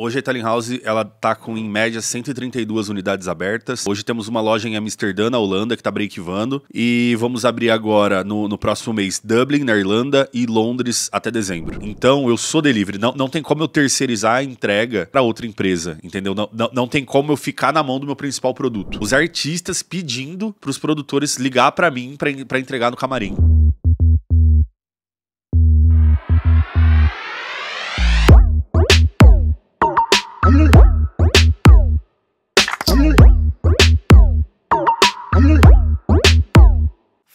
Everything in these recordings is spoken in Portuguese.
Hoje a Italian House ela tá com em média 132 unidades abertas. Hoje temos uma loja em Amsterdã, na Holanda, que está breakivando e vamos abrir agora no, no, próximo mês Dublin, na Irlanda e Londres até dezembro. Então eu sou delivery, não, não tem como eu terceirizar a entrega para outra empresa, entendeu? Não, não, não, tem como eu ficar na mão do meu principal produto. Os artistas pedindo para os produtores ligar para mim para entregar no camarim.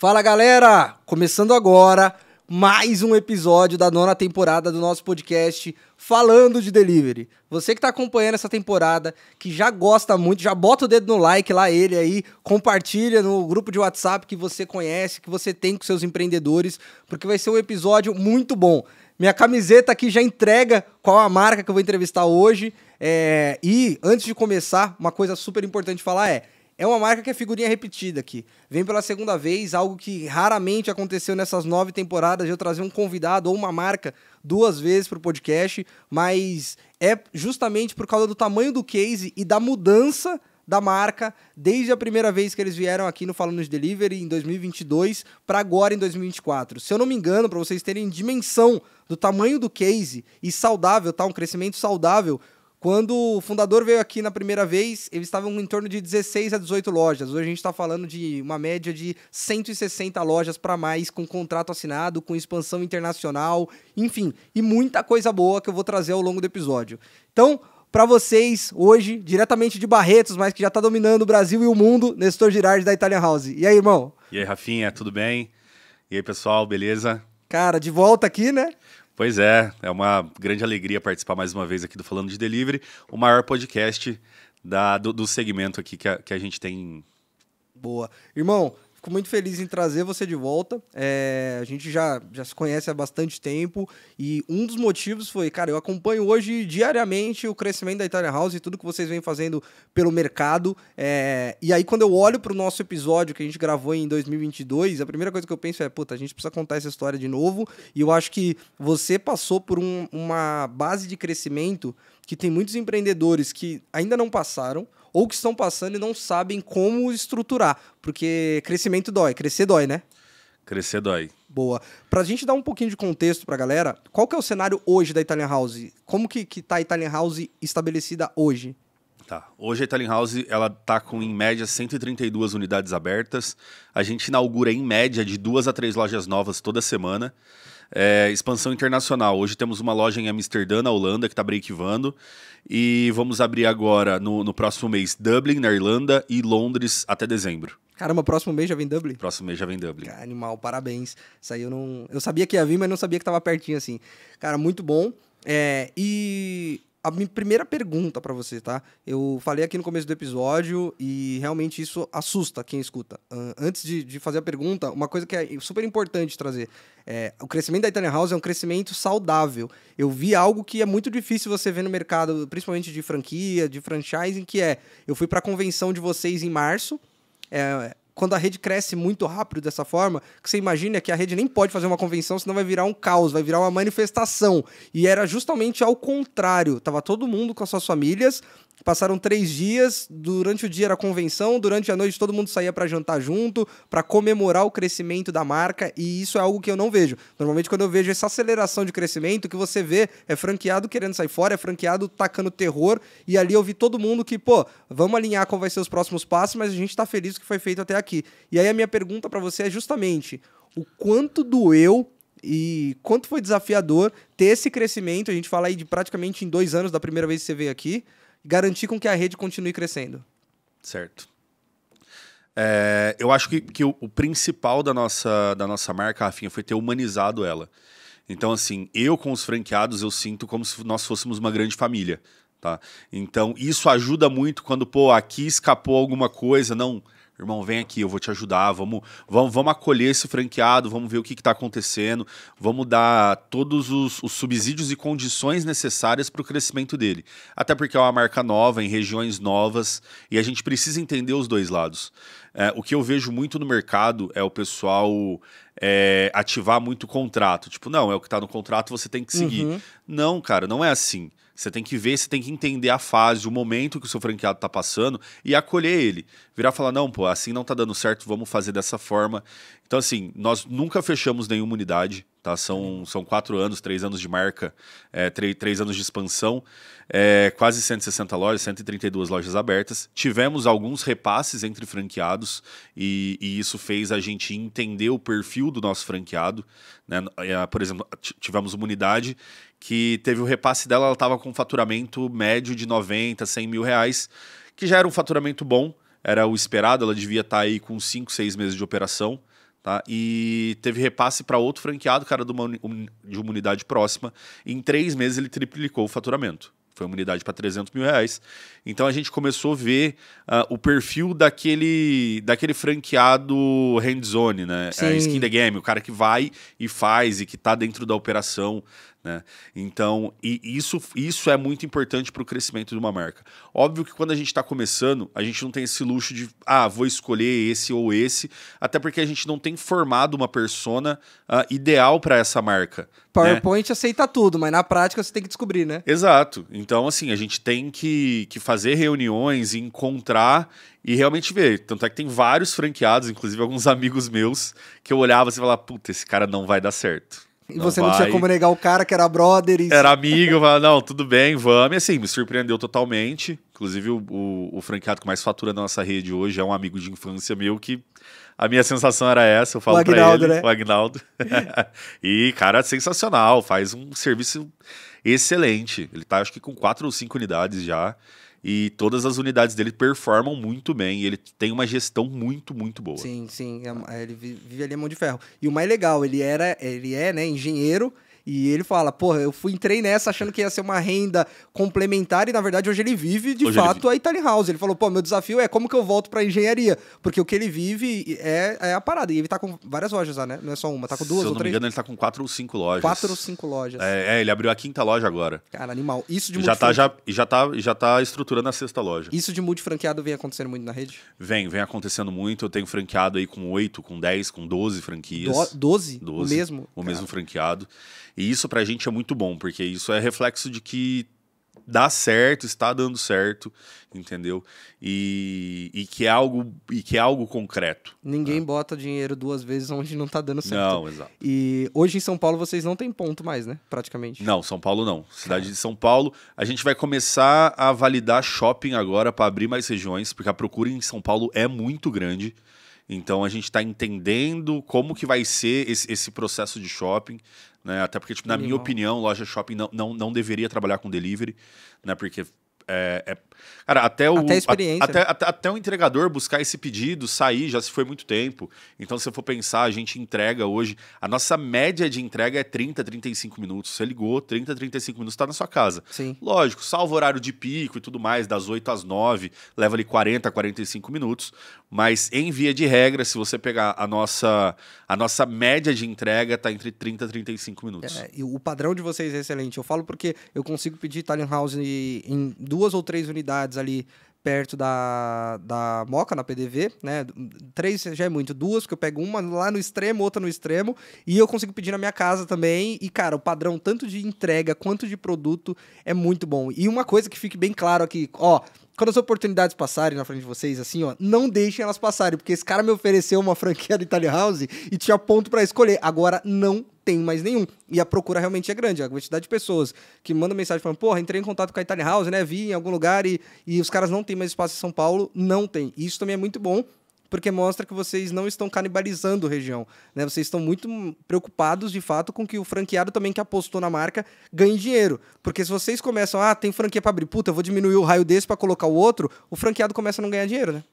Fala galera! Começando agora mais um episódio da nona temporada do nosso podcast Falando de Delivery. Você que está acompanhando essa temporada, que já gosta muito, já bota o dedo no like lá, ele aí, compartilha no grupo de WhatsApp que você conhece, que você tem com seus empreendedores, porque vai ser um episódio muito bom. Minha camiseta aqui já entrega qual a marca que eu vou entrevistar hoje. É... E antes de começar, uma coisa super importante falar é é uma marca que é figurinha repetida aqui. Vem pela segunda vez, algo que raramente aconteceu nessas nove temporadas de eu trazer um convidado ou uma marca duas vezes para o podcast, mas é justamente por causa do tamanho do case e da mudança da marca desde a primeira vez que eles vieram aqui no Falando de Delivery em 2022 para agora em 2024. Se eu não me engano, para vocês terem dimensão do tamanho do case e saudável, tá? Um crescimento saudável quando o fundador veio aqui na primeira vez, eles estavam em torno de 16 a 18 lojas. Hoje a gente está falando de uma média de 160 lojas para mais, com contrato assinado, com expansão internacional, enfim, e muita coisa boa que eu vou trazer ao longo do episódio. Então, para vocês, hoje, diretamente de Barretos, mas que já está dominando o Brasil e o mundo, Nestor Girardi da Italian House. E aí, irmão? E aí, Rafinha, tudo bem? E aí, pessoal, beleza? Cara, de volta aqui, né? Pois é, é uma grande alegria participar mais uma vez aqui do Falando de Delivery, o maior podcast da, do, do segmento aqui que a, que a gente tem. Boa. Irmão, Fico muito feliz em trazer você de volta. É, a gente já, já se conhece há bastante tempo e um dos motivos foi, cara, eu acompanho hoje diariamente o crescimento da Itália House e tudo que vocês vêm fazendo pelo mercado. É, e aí, quando eu olho para o nosso episódio que a gente gravou em 2022, a primeira coisa que eu penso é, puta, a gente precisa contar essa história de novo. E eu acho que você passou por um, uma base de crescimento que tem muitos empreendedores que ainda não passaram ou que estão passando e não sabem como estruturar, porque crescimento dói, crescer dói, né? Crescer dói. Boa. Para a gente dar um pouquinho de contexto para a galera, qual que é o cenário hoje da Italian House? Como que, que tá a Italian House estabelecida hoje? Tá. Hoje a Italian House ela tá com em média 132 unidades abertas. A gente inaugura em média de duas a três lojas novas toda semana. É, expansão internacional. Hoje temos uma loja em Amsterdã, na Holanda, que está breakivando. E vamos abrir agora, no, no próximo mês, Dublin, na Irlanda, e Londres até dezembro. Caramba, próximo mês já vem Dublin? Próximo mês já vem Dublin. Cara, animal, parabéns. Isso aí eu não. Eu sabia que ia vir, mas não sabia que estava pertinho assim. Cara, muito bom. É, e a minha primeira pergunta para você, tá? Eu falei aqui no começo do episódio e realmente isso assusta quem escuta. antes de, de fazer a pergunta, uma coisa que é super importante trazer. É, o crescimento da Italian House é um crescimento saudável. Eu vi algo que é muito difícil você ver no mercado, principalmente de franquia, de franchising, que é... Eu fui para a convenção de vocês em março... É, quando a rede cresce muito rápido dessa forma, que você imagina que a rede nem pode fazer uma convenção, senão vai virar um caos, vai virar uma manifestação. E era justamente ao contrário. Tava todo mundo com as suas famílias Passaram três dias, durante o dia era convenção, durante a noite todo mundo saía para jantar junto, para comemorar o crescimento da marca, e isso é algo que eu não vejo. Normalmente, quando eu vejo essa aceleração de crescimento, o que você vê é franqueado querendo sair fora, é franqueado tacando terror, e ali eu vi todo mundo que, pô, vamos alinhar qual vai ser os próximos passos, mas a gente está feliz que foi feito até aqui. E aí a minha pergunta para você é justamente o quanto doeu e quanto foi desafiador ter esse crescimento, a gente fala aí de praticamente em dois anos da primeira vez que você veio aqui garantir com que a rede continue crescendo. Certo. É, eu acho que, que o, o, principal da nossa, da nossa marca, Rafinha, foi ter humanizado ela. Então, assim, eu com os franqueados, eu sinto como se nós fôssemos uma grande família, tá? Então, isso ajuda muito quando, pô, aqui escapou alguma coisa, não Irmão, vem aqui, eu vou te ajudar. Vamos, vamos, vamos acolher esse franqueado, vamos ver o que está acontecendo, vamos dar todos os, os subsídios e condições necessárias para o crescimento dele. Até porque é uma marca nova, em regiões novas, e a gente precisa entender os dois lados. É, o que eu vejo muito no mercado é o pessoal é, ativar muito o contrato. Tipo, não, é o que está no contrato, você tem que seguir. Uhum. Não, cara, não é assim. Você tem que ver, você tem que entender a fase, o momento que o seu franqueado está passando e acolher ele. Virar e falar: não, pô, assim não está dando certo, vamos fazer dessa forma. Então, assim, nós nunca fechamos nenhuma unidade, tá? São, são quatro anos, três anos de marca, é, três, três anos de expansão, é, quase 160 lojas, 132 lojas abertas. Tivemos alguns repasses entre franqueados e, e isso fez a gente entender o perfil do nosso franqueado. Né? É, por exemplo, tivemos uma unidade que teve o repasse dela, ela estava com um faturamento médio de 90, 100 mil reais, que já era um faturamento bom, era o esperado, ela devia estar tá aí com 5, 6 meses de operação. Tá? E teve repasse para outro franqueado, cara de uma, de uma unidade próxima. em três meses ele triplicou o faturamento. Foi uma unidade para 300 mil reais. Então a gente começou a ver uh, o perfil daquele, daquele franqueado hands-on, né? É, skin the game, o cara que vai e faz e que está dentro da operação. Né? Então, isso, isso é muito importante para o crescimento de uma marca. Óbvio que quando a gente está começando, a gente não tem esse luxo de, ah, vou escolher esse ou esse, até porque a gente não tem formado uma persona uh, ideal para essa marca. Né? PowerPoint né? aceita tudo, mas na prática você tem que descobrir, né? Exato. Então, assim, a gente tem que, que fazer reuniões, encontrar e realmente ver. Tanto é que tem vários franqueados, inclusive alguns amigos meus, que eu olhava e falava, puta, esse cara não vai dar certo e não você vai. não tinha como negar o cara que era brother. E... Era amigo, falava, não, tudo bem, vamos. E assim, me surpreendeu totalmente. Inclusive, o, o, o franqueado que mais fatura da nossa rede hoje é um amigo de infância meu que a minha sensação era essa, eu falo o Agnaldo, ele, né? o Agnaldo. e, cara, sensacional, faz um serviço excelente. Ele tá, acho que com quatro ou cinco unidades já e todas as unidades dele performam muito bem. E ele tem uma gestão muito, muito boa. Sim, sim. É ele vive ali a mão de ferro. E o mais legal, ele era, ele é, né, engenheiro e ele fala, porra, eu fui, entrei nessa achando que ia ser uma renda complementar e, na verdade, hoje ele vive, de hoje fato, vive. a Italian House. Ele falou, pô, meu desafio é como que eu volto pra engenharia? Porque o que ele vive é, é a parada. E ele tá com várias lojas lá, né? Não é só uma, tá com duas ou três. Se eu não me engano, ele tá com quatro ou cinco lojas. Quatro ou cinco lojas. É, é ele abriu a quinta loja agora. Cara, animal. Isso de já tá, já, já tá Já tá estruturando a sexta loja. Isso de multifranqueado vem acontecendo muito na rede? Vem, vem acontecendo muito. Eu tenho franqueado aí com oito, com dez, com doze franquias. doze? doze? O mesmo? O Cara. mesmo franqueado. E isso para a gente é muito bom, porque isso é reflexo de que dá certo, está dando certo, entendeu? E, e que é algo e que é algo concreto. Ninguém né? bota dinheiro duas vezes onde não está dando certo. Não, exato. E hoje em São Paulo vocês não têm ponto mais, né? Praticamente. Não, São Paulo não. Cidade é. de São Paulo, a gente vai começar a validar shopping agora para abrir mais regiões, porque a procura em São Paulo é muito grande. Então a gente está entendendo como que vai ser esse, esse processo de shopping, né? Até porque, tipo, na minha opinião, loja shopping não, não, não deveria trabalhar com delivery, né? Porque é, é, Cara, até o. Até a experiência. até, até, o entregador buscar esse pedido, sair, já se foi muito tempo. Então, se eu for pensar, a gente entrega hoje. A nossa média de entrega é 30, 35 minutos. Você ligou, 30, 35 minutos, tá na sua casa. Sim. Lógico, salvo horário de pico e tudo mais, das 8 às 9, leva ali 40, 45 minutos. Mas, em via de regra, se você pegar a nossa, a nossa média de entrega, tá entre 30 e 35 minutos. É, e o padrão de vocês é excelente. Eu falo porque eu consigo pedir Italian House em duas ou três unidades cidades ali perto da, da Moca, na PDV, né? Três já é muito, duas, que eu pego uma lá no extremo, outra no extremo, e eu consigo pedir na minha casa também. E, cara, o padrão tanto de entrega quanto de produto é muito bom. E uma coisa que fique bem claro aqui, ó, quando as oportunidades passarem na frente de vocês, assim, ó, não deixem elas passarem, porque esse cara me ofereceu uma franquia do Italian House e tinha ponto para escolher. Agora não tem mais nenhum. E a procura realmente é grande. A quantidade de pessoas que mandam mensagem falando, porra, entrei em contato com a Italian House, né? Vi em algum lugar e, e os caras não têm mais espaço em São Paulo, não tem. isso também é muito bom, porque mostra que vocês não estão canibalizando a região. Né? Vocês estão muito preocupados, de fato, com que o franqueado também que apostou na marca ganhe dinheiro. Porque se vocês começam, ah, tem franquia para abrir, puta, eu vou diminuir o raio desse para colocar o outro, o franqueado começa a não ganhar dinheiro, né?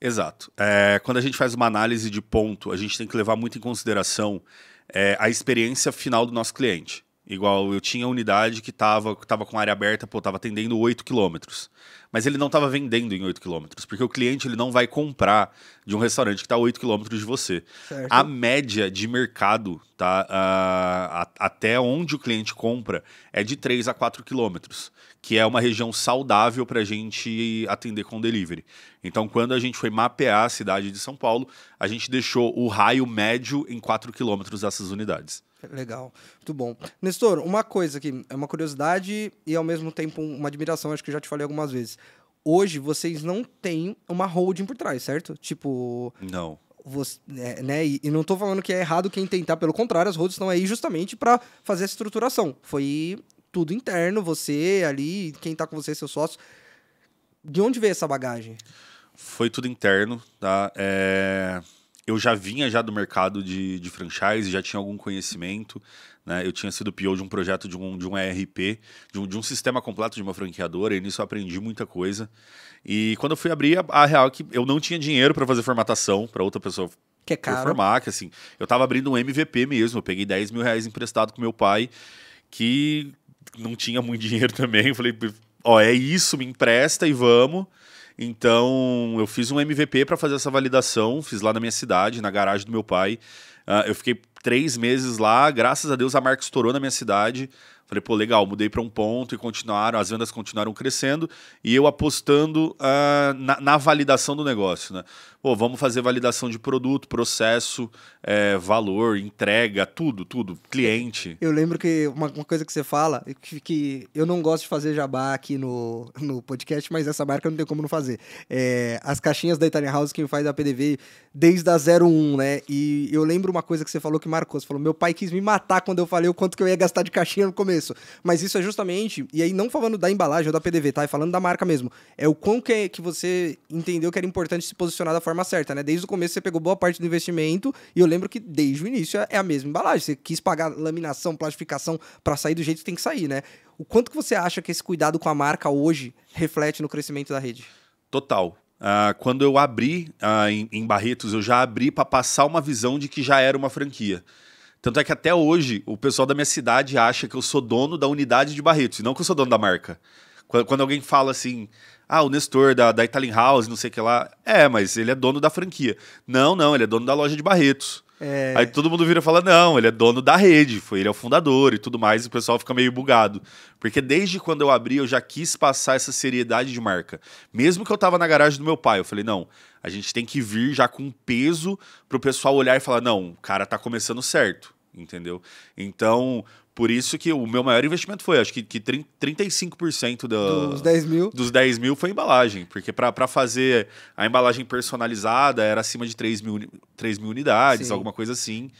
Exato. É, quando a gente faz uma análise de ponto, a gente tem que levar muito em consideração é, a experiência final do nosso cliente. Igual eu tinha unidade que estava tava com área aberta, pô, tava atendendo 8 quilômetros. Mas ele não estava vendendo em 8 quilômetros, porque o cliente ele não vai comprar de um restaurante que está 8 quilômetros de você. Certo. A média de mercado, tá? Ah, a, até onde o cliente compra é de 3 a 4 quilômetros, que é uma região saudável para a gente atender com delivery. Então, quando a gente foi mapear a cidade de São Paulo, a gente deixou o raio médio em 4 quilômetros dessas unidades. Legal, muito bom. Nestor, uma coisa que é uma curiosidade e ao mesmo tempo uma admiração, acho que eu já te falei algumas vezes. Hoje vocês não têm uma holding por trás, certo? Tipo. Não. Você, né, né, e, e não estou falando que é errado quem tentar, pelo contrário, as holdings estão aí justamente para fazer essa estruturação. Foi tudo interno, você ali, quem está com você, seu sócio. De onde veio essa bagagem? Foi tudo interno, tá? É eu já vinha já do mercado de, de franchise, já tinha algum conhecimento, né? Eu tinha sido PO de um projeto de um, de um ERP, de um, de um sistema completo de uma franqueadora, e nisso eu aprendi muita coisa. E quando eu fui abrir, a, a real é que eu não tinha dinheiro para fazer formatação para outra pessoa que é caro. formar, que assim, eu tava abrindo um MVP mesmo, eu peguei 10 mil reais emprestado com meu pai, que não tinha muito dinheiro também, eu falei, ó, é isso, me empresta e vamos... Então, eu fiz um MVP para fazer essa validação, fiz lá na minha cidade, na garagem do meu pai. Uh, eu fiquei três meses lá, graças a Deus a marca estourou na minha cidade. Falei, pô, legal, mudei para um ponto e continuaram, as vendas continuaram crescendo e eu apostando uh, na, na, validação do negócio, né? Pô, vamos fazer validação de produto, processo, é, valor, entrega, tudo, tudo, cliente. Eu lembro que uma, uma coisa que você fala, que, que, eu não gosto de fazer jabá aqui no, no podcast, mas essa marca não tem como não fazer. É, as caixinhas da Italian House, quem faz a PDV desde a 01, né? E eu lembro uma coisa que você falou que marcou. Você falou, meu pai quis me matar quando eu falei o quanto que eu ia gastar de caixinha no começo. Mas isso é justamente, e aí não falando da embalagem ou da PDV, tá? É falando da marca mesmo. É o quão que, é, que você entendeu que era importante se posicionar da forma forma certa, né? Desde o começo você pegou boa parte do investimento e eu lembro que desde o início é a mesma embalagem. Você quis pagar laminação, plastificação para sair do jeito que tem que sair, né? O quanto que você acha que esse cuidado com a marca hoje reflete no crescimento da rede? Total. Uh, quando eu abri uh, em, em Barretos, eu já abri para passar uma visão de que já era uma franquia. Tanto é que até hoje o pessoal da minha cidade acha que eu sou dono da unidade de Barretos, e não que eu sou dono da marca. Quando, alguém fala assim, ah, o Nestor da, da Italian House, não sei o que lá. É, mas ele é dono da franquia. Não, não, ele é dono da loja de Barretos. É... Aí todo mundo vira e fala: não, ele é dono da rede, foi ele é o fundador e tudo mais, e o pessoal fica meio bugado. Porque desde quando eu abri, eu já quis passar essa seriedade de marca. Mesmo que eu tava na garagem do meu pai, eu falei: não, a gente tem que vir já com peso pro pessoal olhar e falar: não, o cara tá começando certo, entendeu? Então, por isso que o meu maior investimento foi, acho que, que 30, 35% dos 10 mil. Dos 10 mil foi embalagem. Porque para fazer a embalagem personalizada era acima de 3 mil, 3 mil unidades, Sim. alguma coisa assim.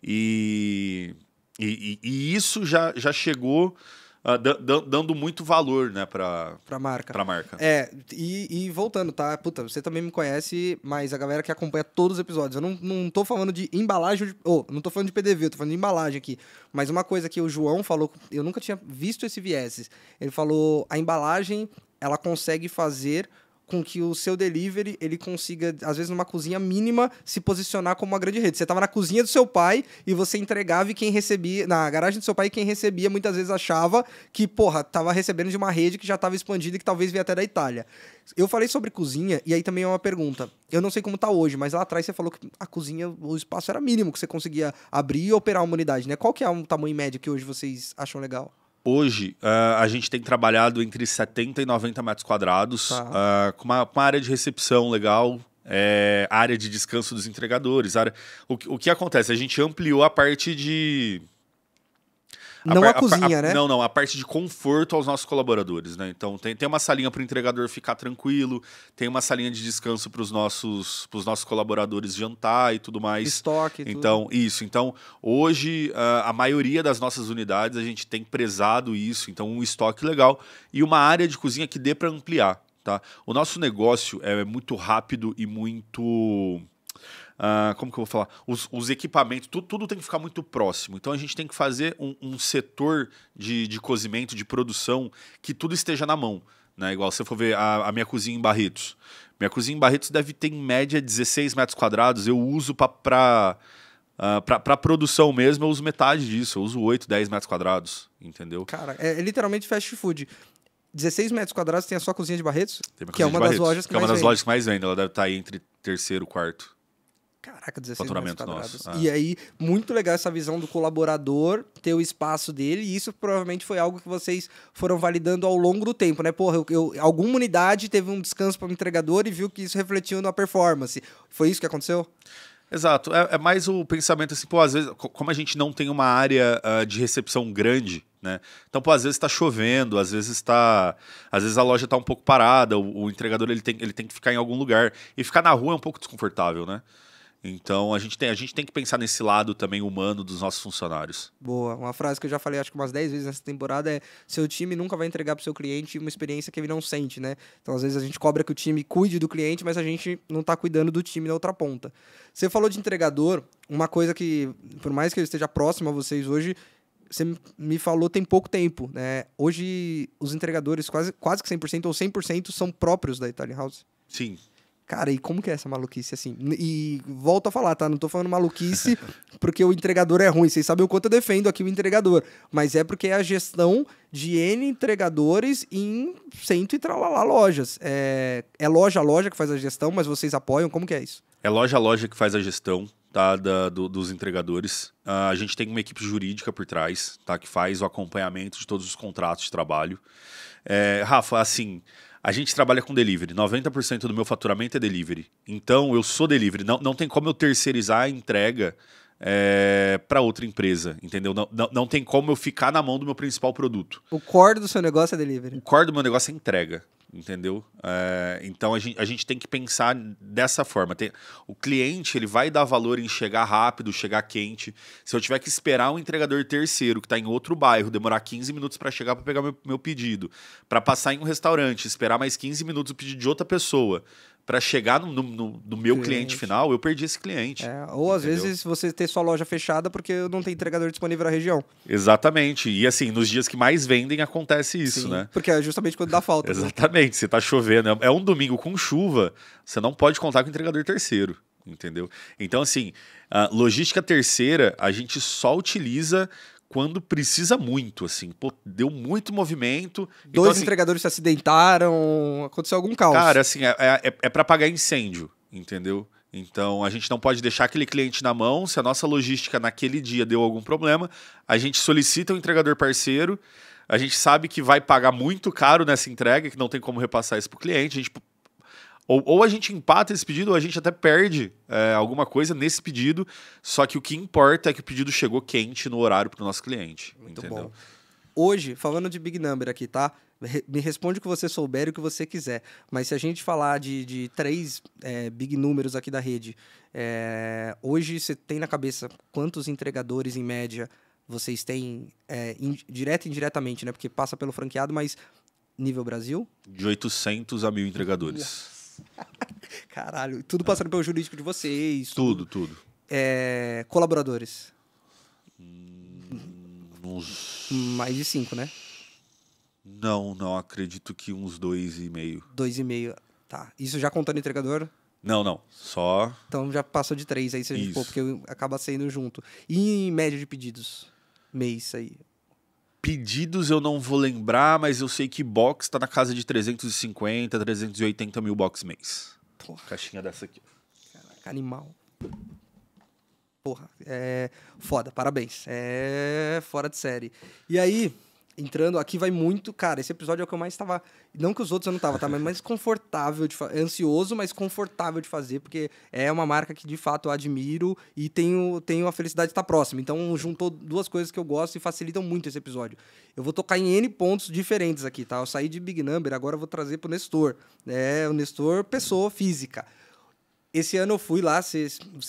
E, e, e, isso já, já chegou uh, dando muito valor, né, pra, pra marca. Pra marca. É, e, e, voltando, tá? Puta, você também me conhece, mas a galera que acompanha todos os episódios. Eu não, não tô falando de embalagem, de, oh, não tô falando de PDV, eu tô falando de embalagem aqui. Mas uma coisa que o João falou, eu nunca tinha visto esse viés. Ele falou, a embalagem, ela consegue fazer com que o seu delivery ele consiga, às vezes numa cozinha mínima, se posicionar como uma grande rede. Você estava na cozinha do seu pai e você entregava e quem recebia, na garagem do seu pai, e quem recebia muitas vezes achava que, porra, tava recebendo de uma rede que já estava expandida e que talvez vinha até da Itália. Eu falei sobre cozinha e aí também é uma pergunta. Eu não sei como está hoje, mas lá atrás você falou que a cozinha, o espaço era mínimo que você conseguia abrir e operar uma unidade, né? Qual que é o tamanho médio que hoje vocês acham legal? Hoje, uh, a gente tem trabalhado entre 70 e 90 metros quadrados, tá. uh, com uma, uma, área de recepção legal, é, área de descanso dos entregadores. Área... O, o, que acontece? A gente ampliou a parte de a não par, a, cozinha, a, né? Não, não, a parte de conforto aos nossos colaboradores, né? Então tem, tem uma salinha para o entregador ficar tranquilo, tem uma salinha de descanso para os nossos, nossos colaboradores jantar e tudo mais. Estoque. Então, tudo. isso. Então, hoje, a, ah, a maioria das nossas unidades a gente tem prezado isso, então um estoque legal e uma área de cozinha que dê para ampliar. Tá? O nosso negócio é muito rápido e muito Uh, como que eu vou falar? Os, os equipamentos, tudo, tudo, tem que ficar muito próximo. Então a gente tem que fazer um, um setor de, de cozimento, de produção, que tudo esteja na mão. Né? Igual você for ver a, a minha cozinha em Barretos. Minha cozinha em Barretos deve ter em média 16 metros quadrados. Eu uso para. Uh, ah, para produção mesmo, eu uso metade disso. Eu uso 8, 10 metros quadrados, entendeu? Cara, é, é literalmente fast food. 16 metros quadrados tem a sua cozinha de Barretos, que é uma das Barretos, lojas que, que é uma das vende. lojas que mais vende. Ela deve estar tá aí entre terceiro e quarto. Caraca, 16 Faturamento Nosso. Ah. E aí, muito legal essa visão do colaborador ter o espaço dele, e isso provavelmente foi algo que vocês foram validando ao longo do tempo, né? Porra, eu, eu alguma unidade teve um descanso para o entregador e viu que isso refletiu na performance. Foi isso que aconteceu? Exato. É, é, mais o pensamento assim, pô, às vezes, como a gente não tem uma área uh, de recepção grande, né? Então, pô, às vezes está chovendo, às vezes está, às vezes a loja está um pouco parada, o, o, entregador ele tem, ele tem que ficar em algum lugar e ficar na rua é um pouco desconfortável, né? Então a gente, tem, a gente tem que pensar nesse lado também humano dos nossos funcionários. Boa. Uma frase que eu já falei acho que umas 10 vezes nessa temporada é: seu time nunca vai entregar para o seu cliente uma experiência que ele não sente, né? Então às vezes a gente cobra que o time cuide do cliente, mas a gente não está cuidando do time na outra ponta. Você falou de entregador, uma coisa que, por mais que eu esteja próximo a vocês hoje, você me falou tem pouco tempo, né? Hoje os entregadores quase, quase que 100% ou 100% são próprios da Italian House. Sim, Cara, e como que é essa maluquice assim? E volto a falar, tá? Não tô falando maluquice porque o entregador é ruim. Vocês sabem o quanto eu defendo aqui o entregador. Mas é porque é a gestão de N entregadores em cento e tralalá lojas. É, é loja a loja que faz a gestão, mas vocês apoiam? Como que é isso? É loja a loja que faz a gestão. Tá, da, do, dos entregadores. Uh, a gente tem uma equipe jurídica por trás, tá? Que faz o acompanhamento de todos os contratos de trabalho. É, Rafa, assim, a gente trabalha com delivery, 90% do meu faturamento é delivery. Então eu sou delivery, não, não tem como eu terceirizar a entrega é, para outra empresa, entendeu? Não, não, não, tem como eu ficar na mão do meu principal produto. O core do seu negócio é delivery. O core do meu negócio é entrega, entendeu? É, então a gente, a gente tem que pensar dessa forma. Tem, o cliente ele vai dar valor em chegar rápido, chegar quente. Se eu tiver que esperar um entregador terceiro que está em outro bairro, demorar 15 minutos para chegar para pegar meu, meu pedido, para passar em um restaurante, esperar mais 15 minutos o pedido de outra pessoa para chegar no, no, no meu cliente. cliente. final, eu perdi esse cliente. É, ou entendeu? às vezes você ter sua loja fechada porque não tem entregador disponível na região. Exatamente. E assim, nos dias que mais vendem acontece isso, Sim, né? Porque é justamente quando dá falta. Né? Exatamente. Se tá chovendo, é, é um domingo com chuva, você não pode contar com entregador terceiro, entendeu? Então assim, logística terceira a gente só utiliza quando precisa muito, assim. Pô, deu muito movimento. Então, Dois então, assim, entregadores se acidentaram, aconteceu algum caos. Cara, assim, é, é, é, é para pagar incêndio, entendeu? Então a gente não pode deixar aquele cliente na mão. Se a nossa logística naquele dia deu algum problema, a gente solicita o um entregador parceiro. A gente sabe que vai pagar muito caro nessa entrega, que não tem como repassar isso para o cliente. A gente ou, ou a gente empata esse pedido, ou a gente até perde é, alguma coisa nesse pedido. Só que o que importa é que o pedido chegou quente no horário para o nosso cliente. Muito entendeu? bom. Hoje, falando de Big Number aqui, tá? Me responde o que você souber e o que você quiser. Mas se a gente falar de, de três é, big números aqui da rede, é, hoje você tem na cabeça quantos entregadores em média vocês têm, é, in, direto e indiretamente, né? Porque passa pelo franqueado, mas nível Brasil? De 800 a mil entregadores. Caralho, tudo passando pelo jurídico de vocês. Tudo, tudo. É, colaboradores. Hum, uns... Mais de cinco, né? Não, não acredito que uns dois e meio. Dois e meio, tá. Isso já contando entregador? Não, não. Só. Então já passou de três aí, se a gente for, porque acaba saindo junto. E em média de pedidos? Mês aí, Pedidos eu não vou lembrar, mas eu sei que box tá na casa de 350, 380 mil box mês. Porra. Caixinha dessa aqui. Caraca, animal. Porra, é foda, parabéns. É fora de série. E aí, entrando, aqui vai muito. Cara, esse episódio é o que eu mais estava. Não que os outros eu não estava, tá? Mas mais confortável de fazer. Ansioso, mas confortável de fazer, porque é uma marca que de fato eu admiro e tenho, tenho a felicidade de estar próximo. Então juntou duas coisas que eu gosto e facilitam muito esse episódio. Eu vou tocar em N pontos diferentes aqui, tá? Eu saí de Big Number, agora eu vou trazer pro Nestor. É, o Nestor, pessoa física esse ano eu fui lá, você,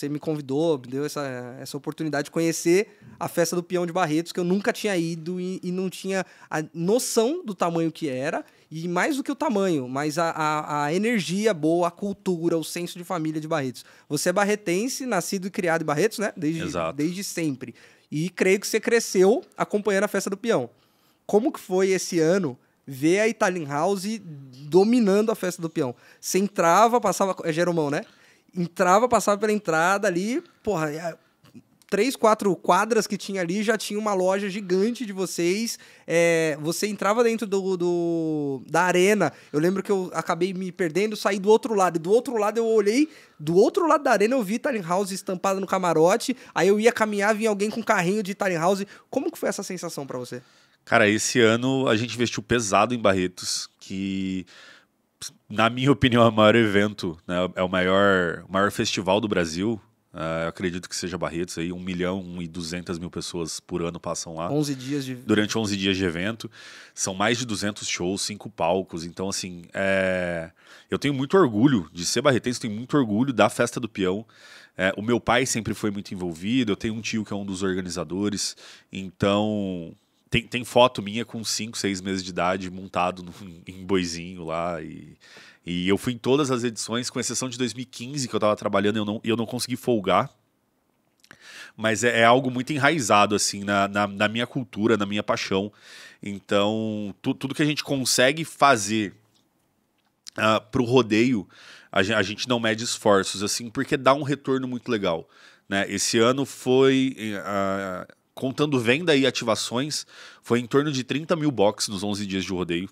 me convidou, me deu essa, essa oportunidade de conhecer a festa do Peão de Barretos, que eu nunca tinha ido e, e não tinha a noção do tamanho que era. E mais do que o tamanho, mas a, a, a, energia boa, a cultura, o senso de família de Barretos. Você é barretense, nascido e criado em Barretos, né? Desde, Exato. desde sempre. E creio que você cresceu acompanhando a festa do Peão. Como que foi esse ano ver a Italian House dominando a festa do Peão? Você entrava, passava. É Jeromão, né? entrava, passava pela entrada ali, porra, é, três, quatro quadras que tinha ali, já tinha uma loja gigante de vocês. É, você entrava dentro do, do, da arena. Eu lembro que eu acabei me perdendo, saí do outro lado. E do outro lado eu olhei, do outro lado da arena eu vi Italian House estampada no camarote. Aí eu ia caminhar, vinha alguém com carrinho de Italian House. Como que foi essa sensação para você? Cara, esse ano a gente investiu pesado em Barretos, que na minha opinião, é o maior evento, né? é o maior, o maior festival do Brasil. Uh, acredito que seja Barretos aí, 1 milhão e 200 mil pessoas por ano passam lá. 11 dias de... Durante 11 dias de evento. São mais de 200 shows, cinco palcos. Então, assim, é... eu tenho muito orgulho de ser barretense, tenho muito orgulho da Festa do Peão. É, o meu pai sempre foi muito envolvido, eu tenho um tio que é um dos organizadores. Então, tem, tem foto minha com 5, 6 meses de idade, montado no, em boizinho lá. E, e eu fui em todas as edições, com exceção de 2015, que eu estava trabalhando e eu não, eu não consegui folgar. Mas é, é algo muito enraizado, assim, na, na, na, minha cultura, na minha paixão. Então, tu, tudo que a gente consegue fazer uh, ah, para o rodeio, a, a gente não mede esforços, assim, porque dá um retorno muito legal. Né? Esse ano foi. Uh, contando venda e ativações, foi em torno de 30 mil boxes nos 11 dias de rodeio.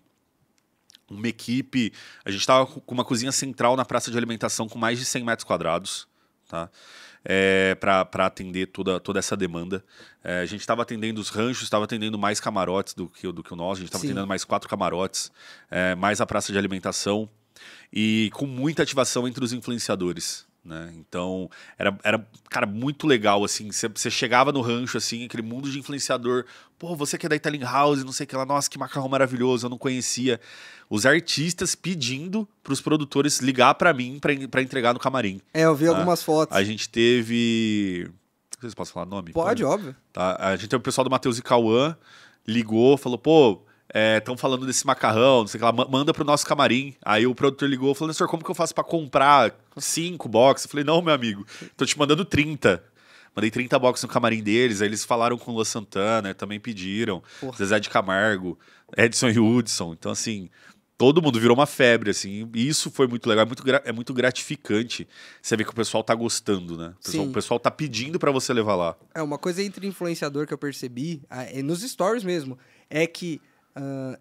Uma equipe. A gente estava com uma cozinha central na praça de alimentação com mais de 100 metros quadrados, tá? É, para atender toda, toda essa demanda. É, a gente estava atendendo os ranchos, estava atendendo mais camarotes do que, do que o nosso, a gente estava atendendo mais quatro camarotes, é, mais a praça de alimentação e com muita ativação entre os influenciadores. Né? Então, era, era, cara, muito legal, assim. Você chegava no rancho, assim, aquele mundo de influenciador. Pô, você que é da Italian House, não sei o que lá. Nossa, que macarrão maravilhoso, eu não conhecia. Os artistas pedindo para os produtores ligar para mim para entregar no camarim. É, eu vi né? algumas fotos. A gente teve... Vocês se podem falar nome? Pode, Pode, óbvio. Tá? A gente teve o pessoal do Matheus e Cauã, ligou, falou, pô estão é, falando desse macarrão, não sei o que lá, manda pro nosso camarim. Aí o produtor ligou falou: senhor, como que eu faço para comprar cinco boxes? Eu falei, não, meu amigo, tô te mandando 30. Mandei 30 boxes no camarim deles, aí eles falaram com o Lua Santana, também pediram. Porra. Zezé de Camargo, Edson e Hudson. Então, assim, todo mundo virou uma febre, assim. E isso foi muito legal, é muito, é muito gratificante você ver que o pessoal tá gostando, né? O pessoal, o pessoal tá pedindo para você levar lá. É, uma coisa entre influenciador que eu percebi, é nos stories mesmo, é que ah,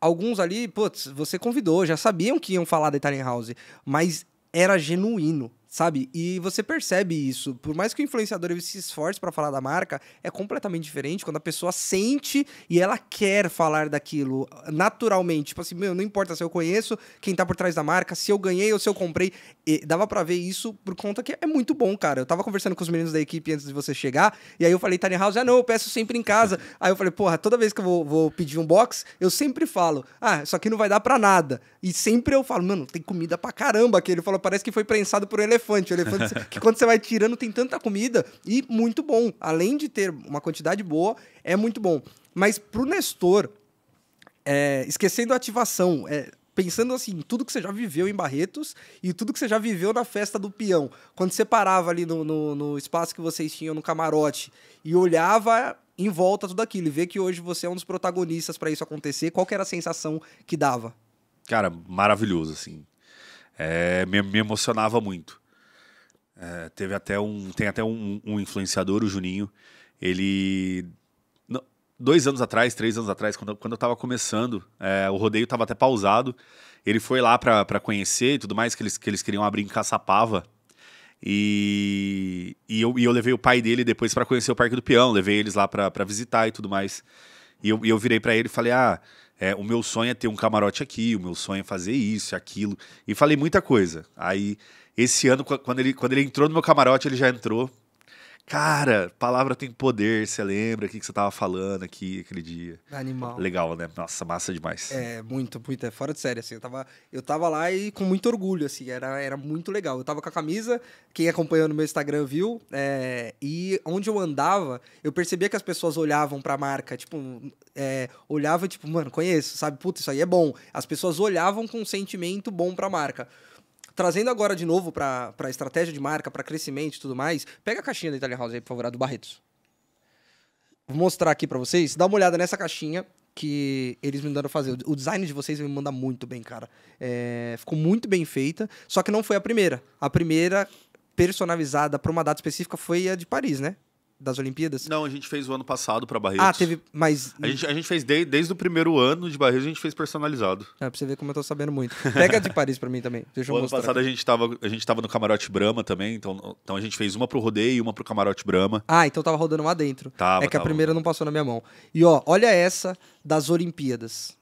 alguns ali, putz, você convidou, já sabiam que iam falar da Italian House, mas era genuíno sabe? E você percebe isso. Por mais que o influenciador se esforce para falar da marca, é completamente diferente quando a pessoa sente e ela quer falar daquilo naturalmente. Tipo assim, meu, não importa se eu conheço quem tá por trás da marca, se eu ganhei ou se eu comprei. E dava para ver isso por conta que é muito bom, cara. Eu tava conversando com os meninos da equipe antes de você chegar, e aí eu falei, Tiny House, ah não, eu peço sempre em casa. Aí eu falei, porra, toda vez que eu vou, vou pedir um box, eu sempre falo, ah, isso aqui não vai dar para nada. E sempre eu falo, mano, tem comida pra caramba aqui. Ele falou, parece que foi prensado por um elefante elefante. O elefante que quando você vai tirando tem tanta comida e muito bom. Além de ter uma quantidade boa, é muito bom. Mas pro Nestor, é, esquecendo a ativação, é, pensando assim, tudo que você já viveu em Barretos e tudo que você já viveu na festa do peão. Quando você parava ali no, no, no espaço que vocês tinham no camarote e olhava em volta tudo aquilo e ver que hoje você é um dos protagonistas para isso acontecer, qual era a sensação que dava? Cara, maravilhoso, assim. É, me, me emocionava muito. É, teve até um, tem até um, um influenciador, o Juninho. Ele dois anos atrás, três anos atrás, quando, quando eu estava começando, é, o rodeio estava até pausado. Ele foi lá para conhecer e tudo mais, que eles, que eles queriam abrir em Caçapava. E, e, eu, e eu levei o pai dele depois para conhecer o Parque do Peão, levei eles lá para visitar e tudo mais. E eu, e eu virei para ele e falei: Ah, é, o meu sonho é ter um camarote aqui, o meu sonho é fazer isso, aquilo. E falei muita coisa. Aí esse ano, quando ele, quando ele entrou no meu camarote, ele já entrou. Cara, palavra tem poder, você lembra o que, que você tava falando aqui aquele dia? Animal. Legal, né? Nossa, massa demais. É, muito, muito, é fora de série, assim, eu tava, eu tava lá e com muito orgulho, assim, era, era muito legal. Eu tava com a camisa, quem acompanhou no meu Instagram viu, é, e onde eu andava, eu percebia que as pessoas olhavam pra marca, tipo, é, olhava tipo, mano, conheço, sabe, puta, isso aí é bom. As pessoas olhavam com um sentimento bom pra marca. Trazendo agora de novo para estratégia de marca, para crescimento e tudo mais, pega a caixinha da Italian House aí, por favor, a do Barretos. Vou mostrar aqui para vocês. Dá uma olhada nessa caixinha que eles me mandaram fazer. O design de vocês me manda muito bem, cara. É, ficou muito bem feita, só que não foi a primeira. A primeira personalizada para uma data específica foi a de Paris, né? das Olimpíadas? Não, a gente fez o ano passado para Barreiros. Ah, teve, mas... A gente, a gente fez de, desde o primeiro ano de Barreiros, a gente fez personalizado. É, pra você ver como eu tô sabendo muito. Pega de Paris para mim também, deixa eu o mostrar. ano passado a gente, tava, a gente tava no Camarote Brahma também, então, então a gente fez uma pro rodeio e uma pro Camarote Brahma. Ah, então tava rodando lá dentro. Tava, é que tava. a primeira não passou na minha mão. E ó, olha essa das Olimpíadas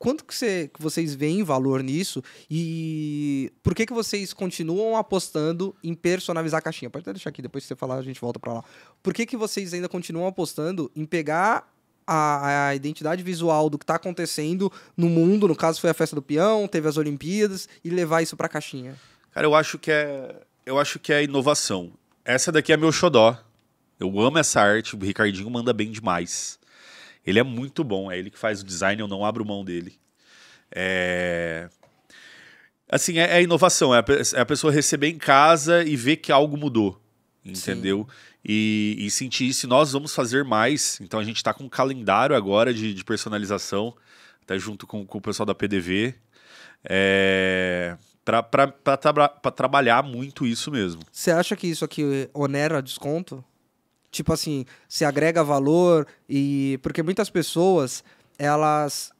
quanto que, que vocês veem valor nisso e por que, que vocês continuam apostando em personalizar a caixinha? Pode até deixar aqui, depois que você falar, a gente volta para lá. Por que, que vocês ainda continuam apostando em pegar a, a identidade visual do que está acontecendo no mundo? No caso, foi a festa do peão, teve as Olimpíadas, e levar isso para a caixinha? Cara, eu acho que é. Eu acho que é inovação. Essa daqui é meu xodó. Eu amo essa arte, o Ricardinho manda bem demais. Ele é muito bom, é ele que faz o design, eu não abro mão dele. É... Assim, é, é inovação, é a, é a, pessoa receber em casa e ver que algo mudou, entendeu? E, e, sentir isso. Nós vamos fazer mais, então a gente está com um calendário agora de, de personalização, até junto com, com, o pessoal da PDV. É para trabalhar muito isso mesmo. Você acha que isso aqui onera desconto? tipo assim, se agrega valor e porque muitas pessoas elas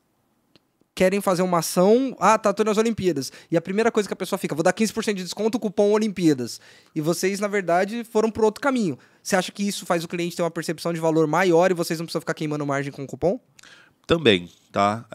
querem fazer uma ação, ah, tá tô nas Olimpíadas. E a primeira coisa que a pessoa fica, vou dar 15% de desconto cupom Olimpíadas. E vocês, na verdade, foram por outro caminho. Você acha que isso faz o cliente ter uma percepção de valor maior e vocês não precisam ficar queimando margem com o cupom? Também, tá?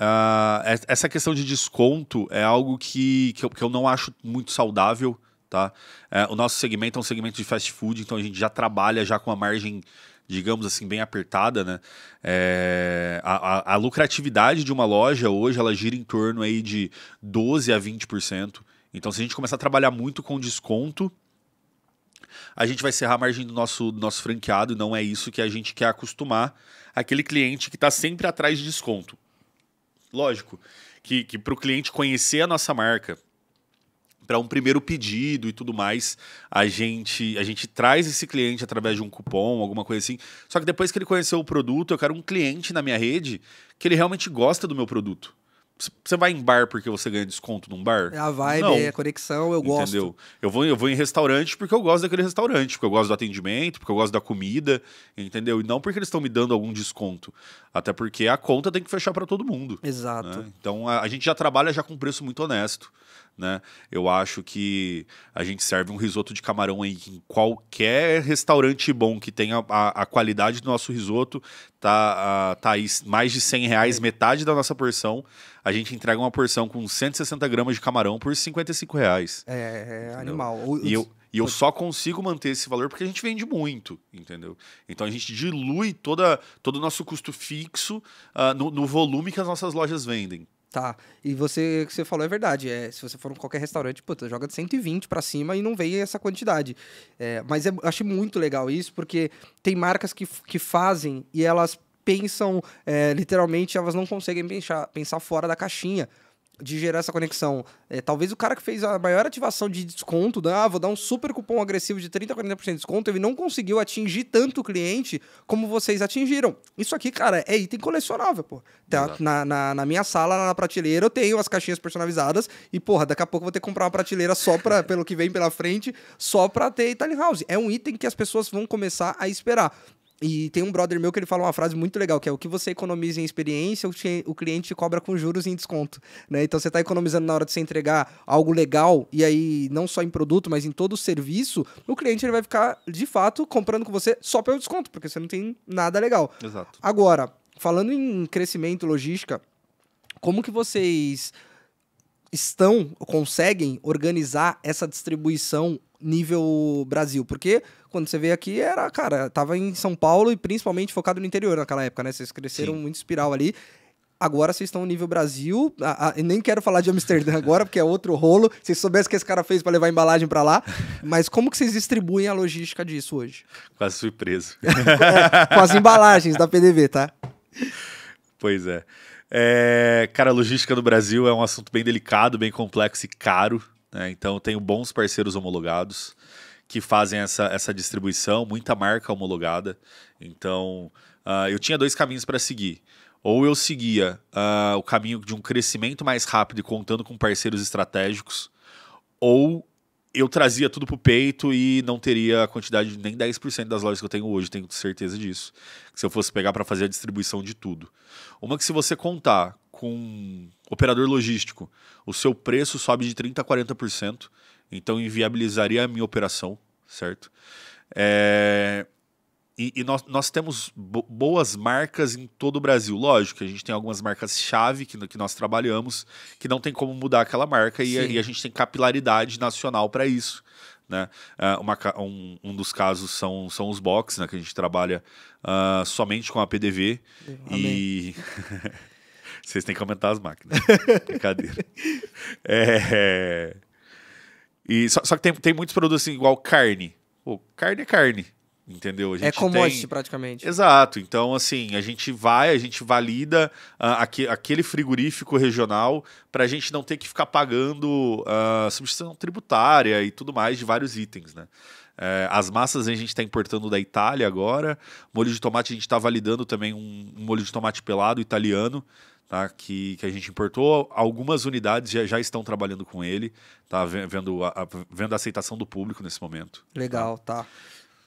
Uh, essa questão de desconto é algo que, que eu, que, eu, não acho muito saudável tá? É, o nosso segmento é um segmento de fast food, então a gente já trabalha já com uma margem digamos assim, bem apertada, né? É, a, a, a, lucratividade de uma loja hoje ela gira em torno aí de 12 a 20%. Então, se a gente começar a trabalhar muito com desconto, a gente vai serrar a margem do nosso, do nosso franqueado e não é isso que a gente quer acostumar aquele cliente que está sempre atrás de desconto. Lógico que, que para o cliente conhecer a nossa marca, para um primeiro pedido e tudo mais, a gente a gente traz esse cliente através de um cupom, alguma coisa assim. Só que depois que ele conheceu o produto, eu quero um cliente na minha rede que ele realmente gosta do meu produto. Você vai em bar porque você ganha desconto num bar? É a vibe, Não. é a conexão, eu gosto. Entendeu? Eu vou, eu vou em restaurante porque eu gosto daquele restaurante, porque eu gosto do atendimento, porque eu gosto da comida, entendeu? E não porque eles estão me dando algum desconto. Até porque a conta tem que fechar para todo mundo. Exato. Né? Então a, a gente já trabalha já com um preço muito honesto né? Eu acho que a gente serve um risoto de camarão aí em qualquer restaurante bom que tenha a, a qualidade do nosso risoto, tá, a, tá aí mais de 100 reais, metade da nossa porção. A gente entrega uma porção com 160 gramas de camarão por 55 reais. É, é, é animal. E eu, e eu só consigo manter esse valor porque a gente vende muito, entendeu? Então a gente dilui toda, todo o nosso custo fixo uh, no, no volume que as nossas lojas vendem. Tá. E você é que você falou é verdade. É, se você for em qualquer restaurante, puta, joga de 120 para cima e não vem essa quantidade. É, mas é, achei muito legal isso, porque tem marcas que, que fazem e elas pensam, é, literalmente, elas não conseguem pensar, pensar fora da caixinha de gerar essa conexão. É, talvez o cara que fez a maior ativação de desconto, da, né? ah, vou dar um super cupom agressivo de 30% a 40% de desconto, ele não conseguiu atingir tanto o cliente como vocês atingiram. Isso aqui, cara, é item colecionável, pô. Tá, na, na, na, minha sala, na prateleira, eu tenho as caixinhas personalizadas e, porra, daqui a pouco eu vou ter que comprar uma prateleira só pra, pelo que vem pela frente, só pra ter Italian House. É um item que as pessoas vão começar a esperar. E tem um brother meu que ele fala uma frase muito legal, que é o que você economiza em experiência, o cliente cobra com juros e em desconto. Né? Então você está economizando na hora de você entregar algo legal, e aí não só em produto, mas em todo o serviço, o cliente ele vai ficar, de fato, comprando com você só pelo desconto, porque você não tem nada legal. Exato. Agora, falando em crescimento, logística, como que vocês estão, conseguem organizar essa distribuição nível Brasil, porque quando você veio aqui era, cara, tava em São Paulo e principalmente focado no interior naquela época, né? Vocês cresceram Sim. muito espiral ali. Agora vocês estão no nível Brasil, a, a, nem quero falar de Amsterdã agora, porque é outro rolo. Se soubesse que esse cara fez para levar embalagem para lá, mas como que vocês distribuem a logística disso hoje? Quase surpreso. é, com as embalagens da PDV, tá? Pois é. É, cara, a logística do Brasil é um assunto bem delicado, bem complexo e caro. Né? Então, tenho bons parceiros homologados que fazem essa, essa distribuição, muita marca homologada. Então, uh, eu tinha dois caminhos para seguir. Ou eu seguia uh, o caminho de um crescimento mais rápido e contando com parceiros estratégicos, ou eu trazia tudo para o peito e não teria a quantidade de nem 10% das lojas que eu tenho hoje, tenho certeza disso. Se eu fosse pegar para fazer a distribuição de tudo. Uma que se você contar com operador logístico, o seu preço sobe de 30% a 40%, então inviabilizaria a minha operação, certo? É... E, e nós, nós, temos boas marcas em todo o Brasil. Lógico, a gente tem algumas marcas-chave que, que nós trabalhamos, que não tem como mudar aquela marca e e a gente tem capilaridade nacional para isso. Né? Uh, uma, um, um, dos casos são, são os boxes né, que a gente trabalha uh, somente com a PDV. E. Vocês têm que aumentar as máquinas. Brincadeira. É, é... E só, só, que tem, tem muitos produtos assim, igual carne. Pô, carne é carne. Entendeu? A é gente é commodity tem... praticamente. Exato. Então, assim, a gente vai, a gente valida uh, aquele frigorífico regional para a gente não ter que ficar pagando uh, substituição tributária e tudo mais de vários itens, né? É, as massas a gente está importando da Itália agora. Molho de tomate a gente está validando também um, um, molho de tomate pelado italiano, tá? Que, que a gente importou. Algumas unidades já, já estão trabalhando com ele, tá? Vendo a, a, vendo a aceitação do público nesse momento. Legal, tá. tá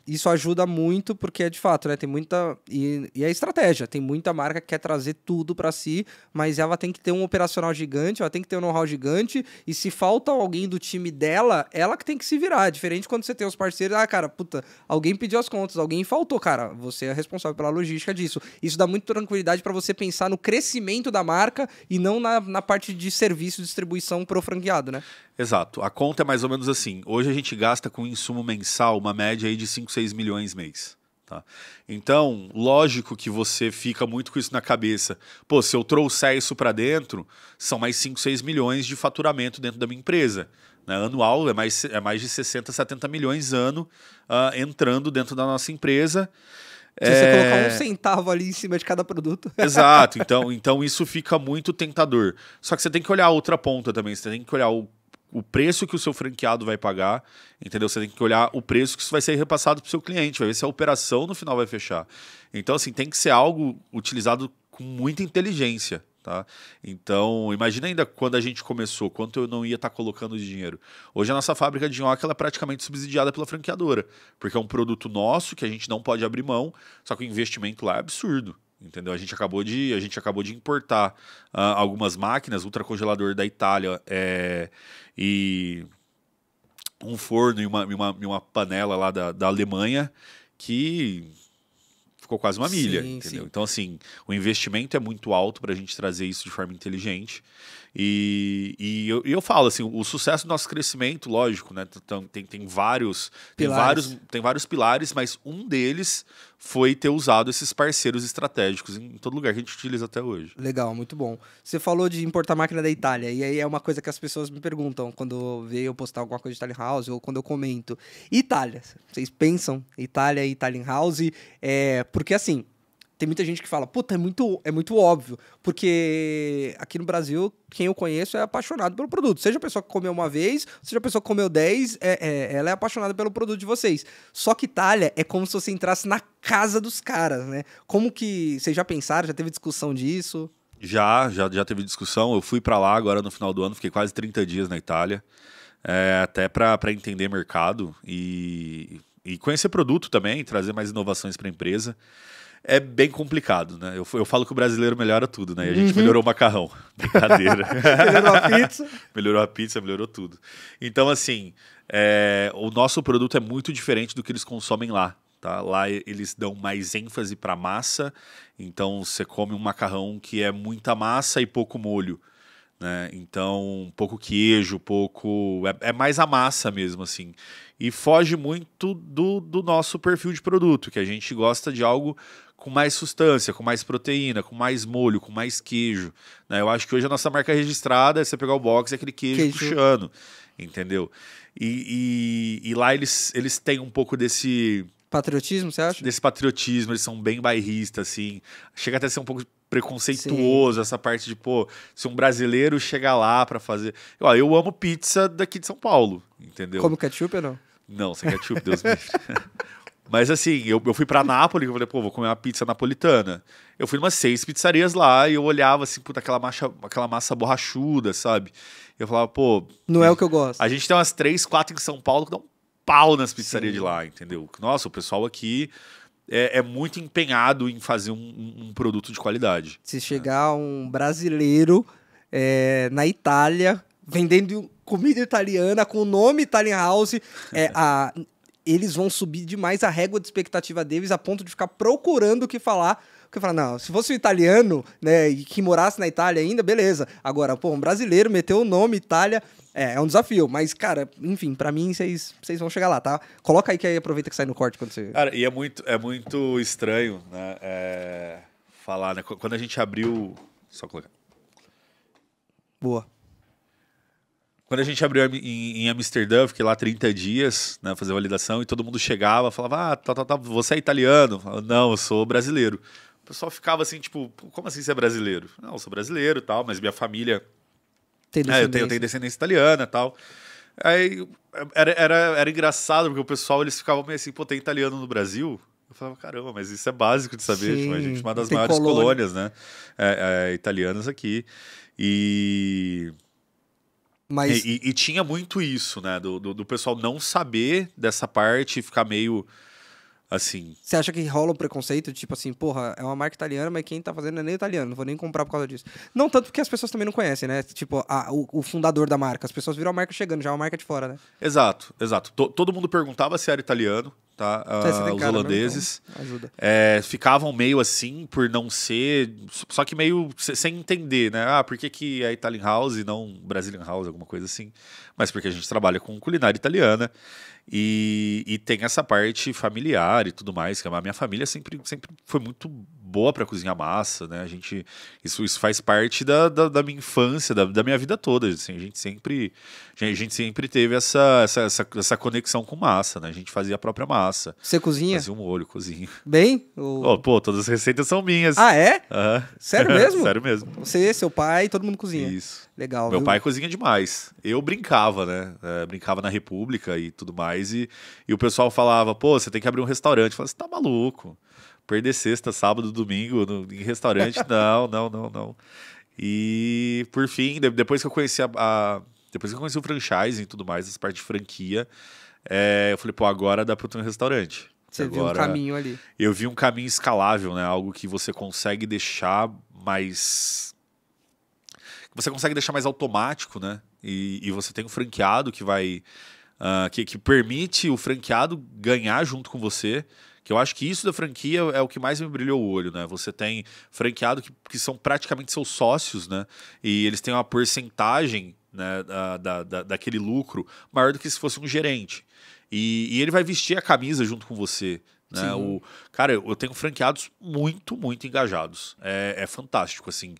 isso ajuda muito porque é de fato, né, tem muita e, e a é estratégia, tem muita marca que quer trazer tudo para si, mas ela tem que ter um operacional gigante, ela tem que ter um know-how gigante e se falta alguém do time dela, ela que tem que se virar, é diferente quando você tem os parceiros, ah, cara, puta, alguém pediu as contas, alguém faltou, cara, você é responsável pela logística disso. Isso dá muito tranquilidade para você pensar no crescimento da marca e não na, na parte de serviço, distribuição pro franqueado, né? Exato. A conta é mais ou menos assim. Hoje a gente gasta com insumo mensal uma média aí de 5, 6 milhões mês. Tá? Então, lógico que você fica muito com isso na cabeça. Pô, se eu trouxer isso para dentro, são mais 5, 6 milhões de faturamento dentro da minha empresa. Né? Anual é mais, é mais de 60, 70 milhões ano uh, entrando dentro da nossa empresa. Se você é colocar um centavo ali em cima de cada produto. Exato, então, então isso fica muito tentador. Só que você tem que olhar a outra ponta também, você tem que olhar o o preço que o seu franqueado vai pagar, entendeu? Você tem que olhar o preço que isso vai ser repassado para o seu cliente, vai ver se a operação no final vai fechar. Então, assim, tem que ser algo utilizado com muita inteligência, tá? Então, imagina ainda quando a gente começou, quanto eu não ia estar tá colocando de dinheiro. Hoje a nossa fábrica de nhoque é praticamente subsidiada pela franqueadora, porque é um produto nosso que a gente não pode abrir mão, só que o investimento lá é absurdo, Entendeu? A gente acabou de, a gente acabou de importar uh, algumas máquinas, ultracongelador da Itália é, e um forno e uma, uma, uma panela lá da, da Alemanha que ficou quase uma milha, sim, entendeu? Sim. Então, assim, o investimento é muito alto para a gente trazer isso de forma inteligente. E, e eu, eu, falo assim, o sucesso do nosso crescimento, lógico, né? Tem, tem, vários, tem, vários, tem vários pilares, mas um deles foi ter usado esses parceiros estratégicos em todo lugar que a gente utiliza até hoje. Legal, muito bom. Você falou de importar máquina da Itália, e aí é uma coisa que as pessoas me perguntam quando veio eu postar alguma coisa de Italian House ou quando eu comento. Itália, vocês pensam Itália e Italian House? É, porque assim, tem muita gente que fala, puta, é muito, é muito óbvio. Porque aqui no Brasil, quem eu conheço é apaixonado pelo produto. Seja a pessoa que comeu uma vez, seja a pessoa que comeu 10, é, é, ela é apaixonada pelo produto de vocês. Só que Itália é como se você entrasse na casa dos caras, né? Como que. Vocês já pensaram? Já teve discussão disso? Já, já, já teve discussão. Eu fui para lá agora no final do ano, fiquei quase 30 dias na Itália. É, até para entender mercado e, e conhecer produto também, trazer mais inovações para a empresa é bem complicado, né? Eu, eu falo que o brasileiro melhora tudo, né? E a gente uhum. melhorou o macarrão. Brincadeira. melhorou a pizza. melhorou a pizza, melhorou tudo. Então, assim, é, o nosso produto é muito diferente do que eles consomem lá. Tá? Lá eles dão mais ênfase para massa, então você come um macarrão que é muita massa e pouco molho. Né? Então, pouco queijo, pouco. É, é, mais a massa mesmo, assim. E foge muito do, do nosso perfil de produto, que a gente gosta de algo com mais substância, com mais proteína, com mais molho, com mais queijo. Né? Eu acho que hoje a nossa marca registrada, é você pegar o box, é aquele queijo, queijo. puxando, entendeu? E, e, e lá eles, eles têm um pouco desse... Patriotismo, você acha? Desse patriotismo, eles são bem bairristas, assim. Chega até a ser um pouco preconceituoso Sim. essa parte de, pô, se um brasileiro chegar lá para fazer. Ó, eu amo pizza daqui de São Paulo, entendeu? Como ketchup ou não? Não, sem ketchup, Deus me livre. Mas assim, eu, eu fui para Nápoles, eu falei, pô, vou comer uma pizza napolitana. Eu fui umas seis pizzarias lá e eu olhava assim, puta, aquela massa, aquela massa borrachuda, sabe? Eu falava, pô. Não é o que eu gosto. A gente tem umas três, quatro em São Paulo que dão um pau nas pizzarias Sim. de lá, entendeu? Nossa, o pessoal aqui é, é muito empenhado em fazer um, um produto de qualidade. Se chegar um brasileiro é, na Itália vendendo comida italiana com o nome Italian House, é, a eles vão subir demais a régua de expectativa deles a ponto de ficar procurando o que falar. Porque fala, não, se fosse um italiano, né, e que morasse na Itália ainda, beleza. Agora, pô, um brasileiro meteu o nome Itália, é, é um desafio. Mas, cara, enfim, para mim, vocês vão chegar lá, tá? Coloca aí que aí aproveita que sai no corte quando você... Cara, e é muito, é muito estranho, né, é, falar, né? Quando a gente abriu... Só colocar. Boa quando a gente abriu em, em Amsterdã, fiquei lá 30 dias, né, fazer validação, e todo mundo chegava, falava, ah, tá, tá, tá, você é italiano? falava, não, eu sou brasileiro. O pessoal ficava assim, tipo, como assim você é brasileiro? Não, eu sou brasileiro tal, mas minha família... Tem é, eu, tenho, eu tenho descendência italiana tal. Aí era, era, era engraçado, porque o pessoal, eles ficavam meio assim, pô, tem italiano no Brasil? Eu falava, caramba, mas isso é básico de saber. Sim, tipo, a gente é uma das maiores colônia. colônias, né? É, é, italianas aqui. E... Mas... E, é, e, e tinha muito isso, né? Do, do, do, pessoal não saber dessa parte e ficar meio assim. Você acha que rola o um preconceito? Tipo assim, porra, é uma marca italiana, mas quem tá fazendo é nem italiano, não vou nem comprar por causa disso. Não tanto porque as pessoas também não conhecem, né? Tipo, a, o, o, fundador da marca. As pessoas viram a marca chegando, já é uma marca de fora, né? Exato, exato. T todo mundo perguntava se era italiano tá? tá ah, os holandeses então é, ficavam meio assim por não ser, só que meio sem entender, né? Ah, por que, que é Italian House e não Brazilian House, alguma coisa assim? Mas porque a gente trabalha com culinária italiana e, e tem essa parte familiar e tudo mais. Que é a minha família sempre, sempre foi muito boa para cozinhar massa, né? A gente isso, isso faz parte da, da, da minha infância, da, da, minha vida toda. Assim, a gente sempre a gente sempre teve essa, essa, essa, essa, conexão com massa, né? A gente fazia a própria massa. Você cozinha? Fazia um molho, cozinha. Bem? O... Oh, pô, todas as receitas são minhas. Ah é? Uhum. Sério mesmo? Sério mesmo. Você, seu pai, todo mundo cozinha. Isso. Legal. Meu viu? pai cozinha demais. Eu brincava, né? É, brincava na República e tudo mais e, e o pessoal falava, pô, você tem que abrir um restaurante. Eu falava, você tá maluco? perder sexta, sábado, domingo no, em restaurante. não, não, não, não. E por fim, depois que eu conheci a, a depois que eu conheci o franchise e tudo mais, essa parte de franquia, é, eu falei, pô, agora dá para ter um restaurante. Você agora, viu um caminho ali. Eu vi um caminho escalável, né? Algo que você consegue deixar mais. você consegue deixar mais automático, né? E, e você tem um franqueado que vai. Uh, que, que permite o franqueado ganhar junto com você que eu acho que isso da franquia é o que mais me brilhou o olho, né? Você tem franqueado que, que são praticamente seus sócios, né? E eles têm uma porcentagem né, da, da, daquele lucro maior do que se fosse um gerente. E, e ele vai vestir a camisa junto com você. Né? O, cara, eu, tenho franqueados muito, muito engajados. É, é fantástico, assim.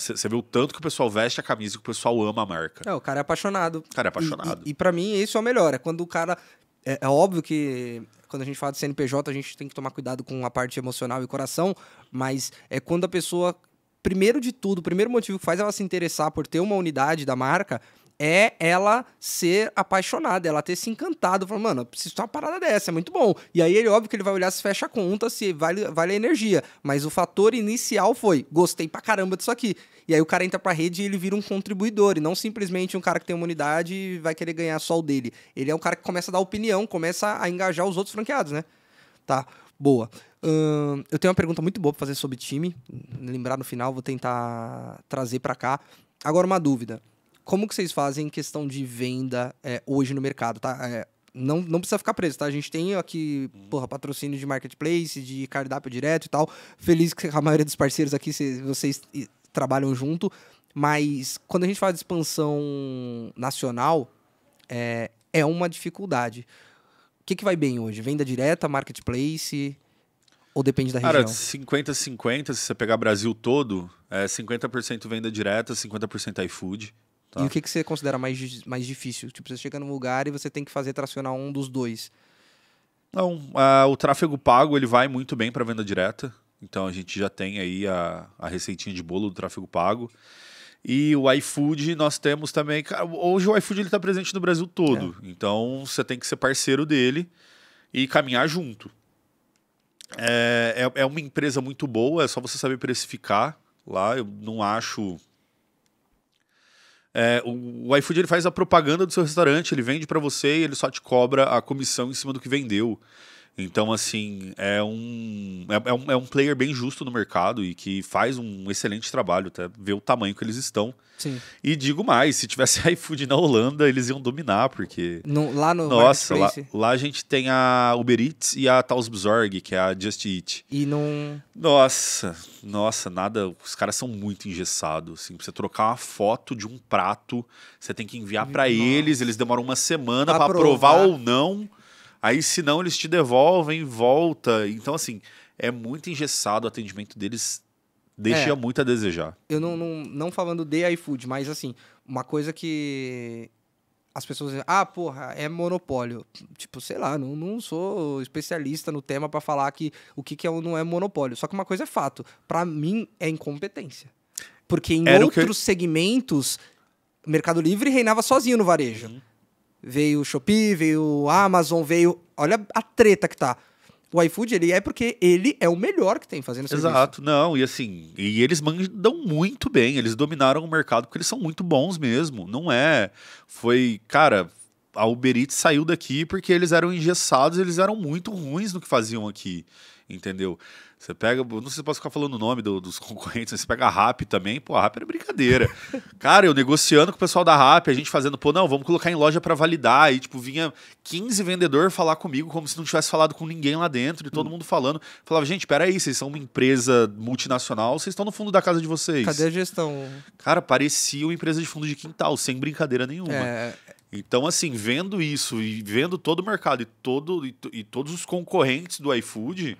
Você ah, uh, vê o tanto que o pessoal veste a camisa que o pessoal ama a marca. É, o cara é apaixonado. O cara é apaixonado. E, e, e para mim, isso é o melhor. É quando o cara é, é, óbvio que quando a gente fala de CNPJ, a gente tem que tomar cuidado com a parte emocional e coração, mas é quando a pessoa primeiro de tudo, o primeiro motivo que faz ela se interessar por ter uma unidade da marca é ela ser apaixonada, ela ter se encantado, falando, mano, eu preciso de uma parada dessa, é muito bom. E aí ele, óbvio que ele vai olhar se fecha a conta, se vale, vale a energia. Mas o fator inicial foi, gostei pra caramba disso aqui. E aí o cara entra pra rede e ele vira um contribuidor, e não simplesmente um cara que tem uma unidade e vai querer ganhar só o dele. Ele é um cara que começa a dar opinião, começa a engajar os outros franqueados, né? Tá, boa. Hum, eu tenho uma pergunta muito boa pra fazer sobre time. Lembrar no final, vou tentar trazer pra cá. Agora uma dúvida. Como que vocês fazem questão de venda é, hoje no mercado, tá? É, não, não precisa ficar preso, tá? A gente tem aqui, uhum. porra, patrocínio de marketplace, de cardápio direto e tal. Feliz que a maioria dos parceiros aqui, cês, vocês trabalham junto. Mas quando a gente fala de expansão nacional, é, é uma dificuldade. O que, que vai bem hoje? Venda direta, marketplace? Ou depende da Cara, região? Cara, 50-50, se você pegar Brasil todo, é 50% venda direta, 50% iFood. Tá. E o que, que você considera mais, mais difícil? Tipo, você chega num lugar e você tem que fazer tracionar um dos dois. Não, uh, o tráfego pago ele vai muito bem para venda direta. Então a gente já tem aí a, a receitinha de bolo do tráfego pago. E o iFood nós temos também. Cara, hoje o iFood ele está presente no Brasil todo. É. Então você tem que ser parceiro dele e caminhar junto. É, é, é uma empresa muito boa, é só você saber precificar lá. Eu não acho é, o, o, iFood ele faz a propaganda do seu restaurante, ele vende para você e ele só te cobra a comissão em cima do que vendeu. Então, assim, é um, é, é, um, é um player bem justo no mercado e que faz um excelente trabalho, até ver o tamanho que eles estão. Sim. E digo mais, se tivesse iFood na Holanda, eles iam dominar, porque... No, lá no Nossa, lá, lá, a gente tem a Uber Eats e a Tausbzorg, que é a Just Eat. E não... Nossa, nossa, nada... Os caras são muito engessados, assim. Pra você trocar uma foto de um prato, você tem que enviar para eles, eles demoram uma semana para aprovar ou não Aí, se não, eles te devolvem, volta. Então, assim, é muito engessado o atendimento deles. Deixa é, muito a desejar. Eu não, não, não falando de iFood, mas assim, uma coisa que as pessoas dizem, ah, porra, é monopólio. Tipo, sei lá, não, não sou especialista no tema para falar que o que, que é ou não é monopólio. Só que uma coisa é fato, para mim é incompetência. Porque em Era outros que... segmentos, Mercado Livre reinava sozinho no varejo. Uhum veio o Shopee, veio o Amazon, veio. Olha a treta que tá. O iFood, ele é porque ele é o melhor que tem fazendo serviço. Exato, não, e assim, e eles mandam muito bem, eles dominaram o mercado porque eles são muito bons mesmo, não é... Foi, cara, a Uber Eats saiu daqui porque eles eram engessados, eles eram muito ruins no que faziam aqui, entendeu? Você pega, não sei se posso ficar falando o nome do, dos concorrentes, mas você pega a RAP também, pô, a RAP era brincadeira. Cara, eu negociando com o pessoal da RAP, a gente fazendo, pô, não, vamos colocar em loja para validar. E, tipo, vinha 15 vendedor falar comigo como se não tivesse falado com ninguém lá dentro e todo hum. mundo falando. Falava, gente, peraí, vocês são uma empresa multinacional, vocês estão no fundo da casa de vocês. Cadê a gestão? Cara, parecia uma empresa de fundo de quintal, sem brincadeira nenhuma. É... Então, assim, vendo isso e vendo todo o mercado e, todo, e, e todos os concorrentes do iFood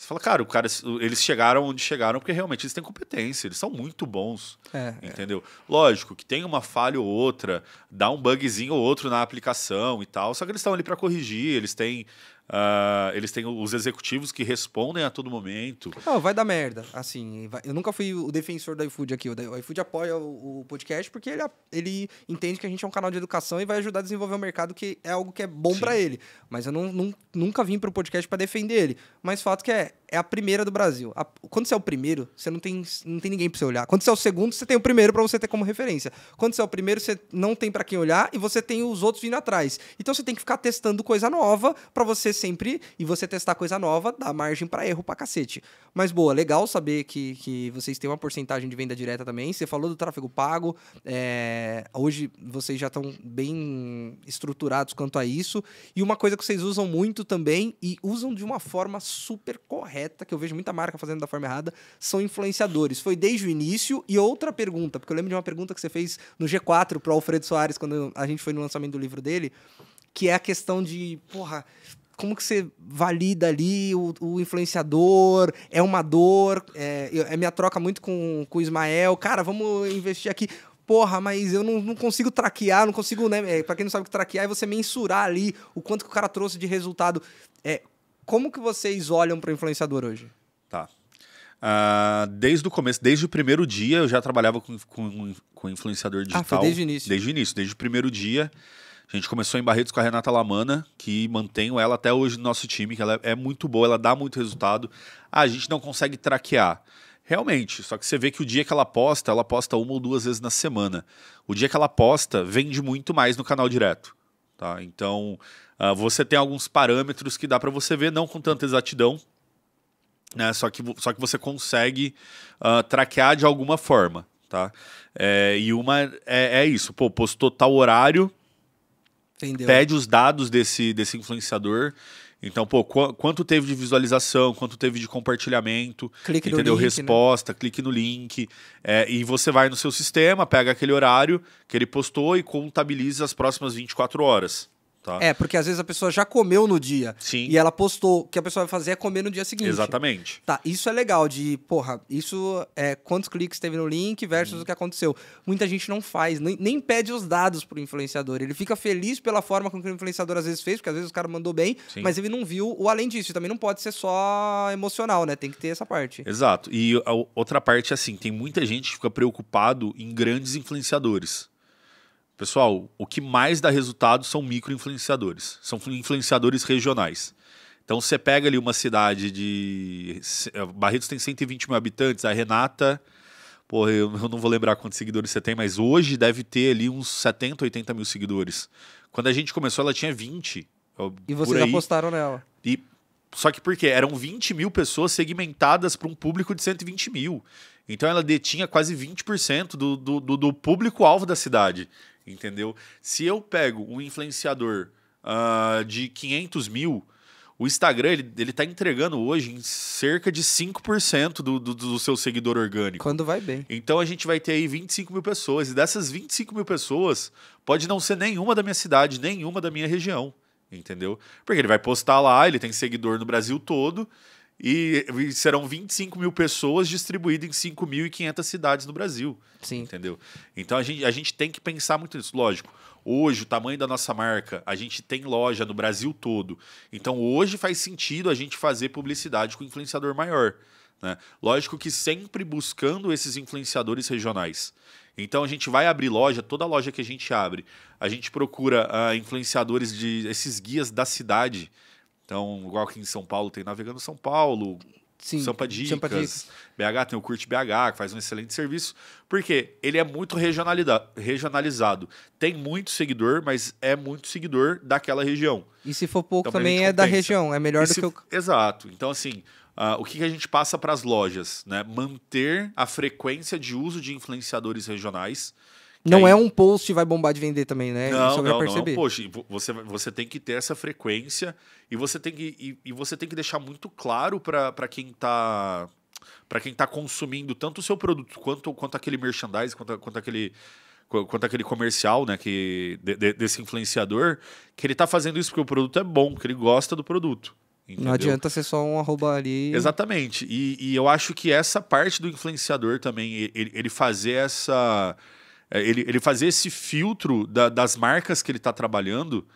você fala, cara, o cara, eles chegaram onde chegaram porque realmente eles têm competência, eles são muito bons. É, é. entendeu? É. Lógico que tem uma falha ou outra, dá um bugzinho ou outro na aplicação e tal, só que eles estão ali para corrigir, eles têm Uh, eles têm os executivos que respondem a todo momento. Oh, vai dar merda. Assim, vai... eu nunca fui o defensor do iFood aqui. O iFood apoia o, podcast porque ele, ele entende que a gente é um canal de educação e vai ajudar a desenvolver o um mercado que é algo que é bom para ele. Mas eu não, não, nunca vim para o podcast para defender ele. Mas fato que é, é a primeira do Brasil. A, quando você é o primeiro, você não tem, não tem ninguém para você olhar. Quando você é o segundo, você tem o primeiro para você ter como referência. Quando você é o primeiro, você não tem para quem olhar e você tem os outros vindo atrás. Então você tem que ficar testando coisa nova para você sempre e você testar coisa nova dá margem para erro para cacete. Mas boa, legal saber que, que vocês têm uma porcentagem de venda direta também. Você falou do tráfego pago. É, hoje vocês já estão bem estruturados quanto a isso. E uma coisa que vocês usam muito também e usam de uma forma super correta correta, que eu vejo muita marca fazendo da forma errada, são influenciadores. Foi desde o início. E outra pergunta, porque eu lembro de uma pergunta que você fez no G4 para o Alfredo Soares, quando a gente foi no lançamento do livro dele, que é a questão de, porra, como que você valida ali o, o influenciador? É uma dor? É, é, minha troca muito com, com o Ismael. Cara, vamos investir aqui. Porra, mas eu não, não consigo traquear, não consigo, né? É, pra quem não sabe o que traquear, é você mensurar ali o quanto que o cara trouxe de resultado. É, como que vocês olham para o influenciador hoje? Tá. Uh, desde o começo, desde o primeiro dia, eu já trabalhava com, com, com influenciador digital. Ah, foi desde o início. Desde o início, desde o primeiro dia. A gente começou em Barretos com a Renata Lamana, que mantenho ela até hoje no nosso time, que ela é muito boa, ela dá muito resultado. Ah, a gente não consegue traquear. Realmente, só que você vê que o dia que ela posta, ela posta uma ou duas vezes na semana. O dia que ela posta, vende muito mais no canal direto. Tá? Então, uh, você tem alguns parâmetros que dá para você ver, não com tanta exatidão, né? só, que, só que você consegue uh, traquear de alguma forma. Tá? É, e uma é, é, isso, pô, postou tal horário, Entendeu. pede os dados desse, desse influenciador então, pô, qu quanto teve de visualização, quanto teve de compartilhamento, clique entendeu? Link, né? Resposta, né? clique no link. É, e você vai no seu sistema, pega aquele horário que ele postou e contabiliza as próximas 24 horas. Tá. É, porque às vezes a pessoa já comeu no dia. Sim. E ela postou. O que a pessoa vai fazer é comer no dia seguinte. Exatamente. Tá, isso é legal de, porra, isso é quantos cliques teve no link versus hum. o que aconteceu. Muita gente não faz, nem, nem, pede os dados pro influenciador. Ele fica feliz pela forma com que o influenciador às vezes fez, porque às vezes o cara mandou bem, Sim. mas ele não viu o além disso. Também não pode ser só emocional, né? Tem que ter essa parte. Exato. E outra parte, é assim, tem muita gente que fica preocupado em grandes influenciadores. Pessoal, o que mais dá resultado são micro-influenciadores. São influenciadores regionais. Então você pega ali uma cidade de. Eh, Barretos tem 120 mil habitantes, a Renata. Porra, eu não vou lembrar quantos seguidores você tem, mas hoje deve ter ali uns 70, 80 mil seguidores. Quando a gente começou, ela tinha 20. E vocês aí. apostaram nela. E, só que por quê? Eram 20 mil pessoas segmentadas para um público de 120 mil. Então ela detinha quase 20% do, do, do, do público-alvo da cidade entendeu? Se eu pego um influenciador uh, de 500 mil, o Instagram, ele, ele tá entregando hoje em cerca de 5% do, do, do seu seguidor orgânico. Quando vai bem. Então a gente vai ter aí 25 mil pessoas. E dessas 25 mil pessoas, pode não ser nenhuma da minha cidade, nenhuma da minha região. Entendeu? Porque ele vai postar lá, ele tem seguidor no Brasil todo. E, e serão 25 mil pessoas distribuídas em 5.500 cidades no Brasil. Sim. Entendeu? Então a gente, a gente tem que pensar muito nisso. Lógico, hoje o tamanho da nossa marca, a gente tem loja no Brasil todo. Então hoje faz sentido a gente fazer publicidade com influenciador maior. Né? Lógico que sempre buscando esses influenciadores regionais. Então a gente vai abrir loja, toda loja que a gente abre, a gente procura uh, influenciadores de esses guias da cidade então, igual aqui em São Paulo, tem Navegando São Paulo, Sim, Sampa Dicas, Sampa Dicas, BH tem o Curte BH, que faz um excelente serviço, porque ele é muito regionalizado. Tem muito seguidor, mas é muito seguidor daquela região. E se for pouco então, também, também é da região, é melhor do que o... Exato. Então, assim, uh, o que, que a gente passa para as lojas? Né? Manter a frequência de uso de influenciadores regionais, não aí... é um post que vai bombar de vender também, né? Não, Isso não, vai perceber. não é Você, você tem que ter essa frequência e você tem que, e, e você tem que deixar muito claro para quem está para quem está consumindo tanto o seu produto quanto, quanto aquele merchandise, quanto, quanto aquele quanto aquele comercial, né, que de, de, desse influenciador, que ele está fazendo isso porque o produto é bom, que ele gosta do produto. Entendeu? Não adianta ser só um arroba ali. Exatamente. E, e eu acho que essa parte do influenciador também, ele, ele fazer essa é, ele, ele fazer esse filtro da, das marcas que ele está trabalhando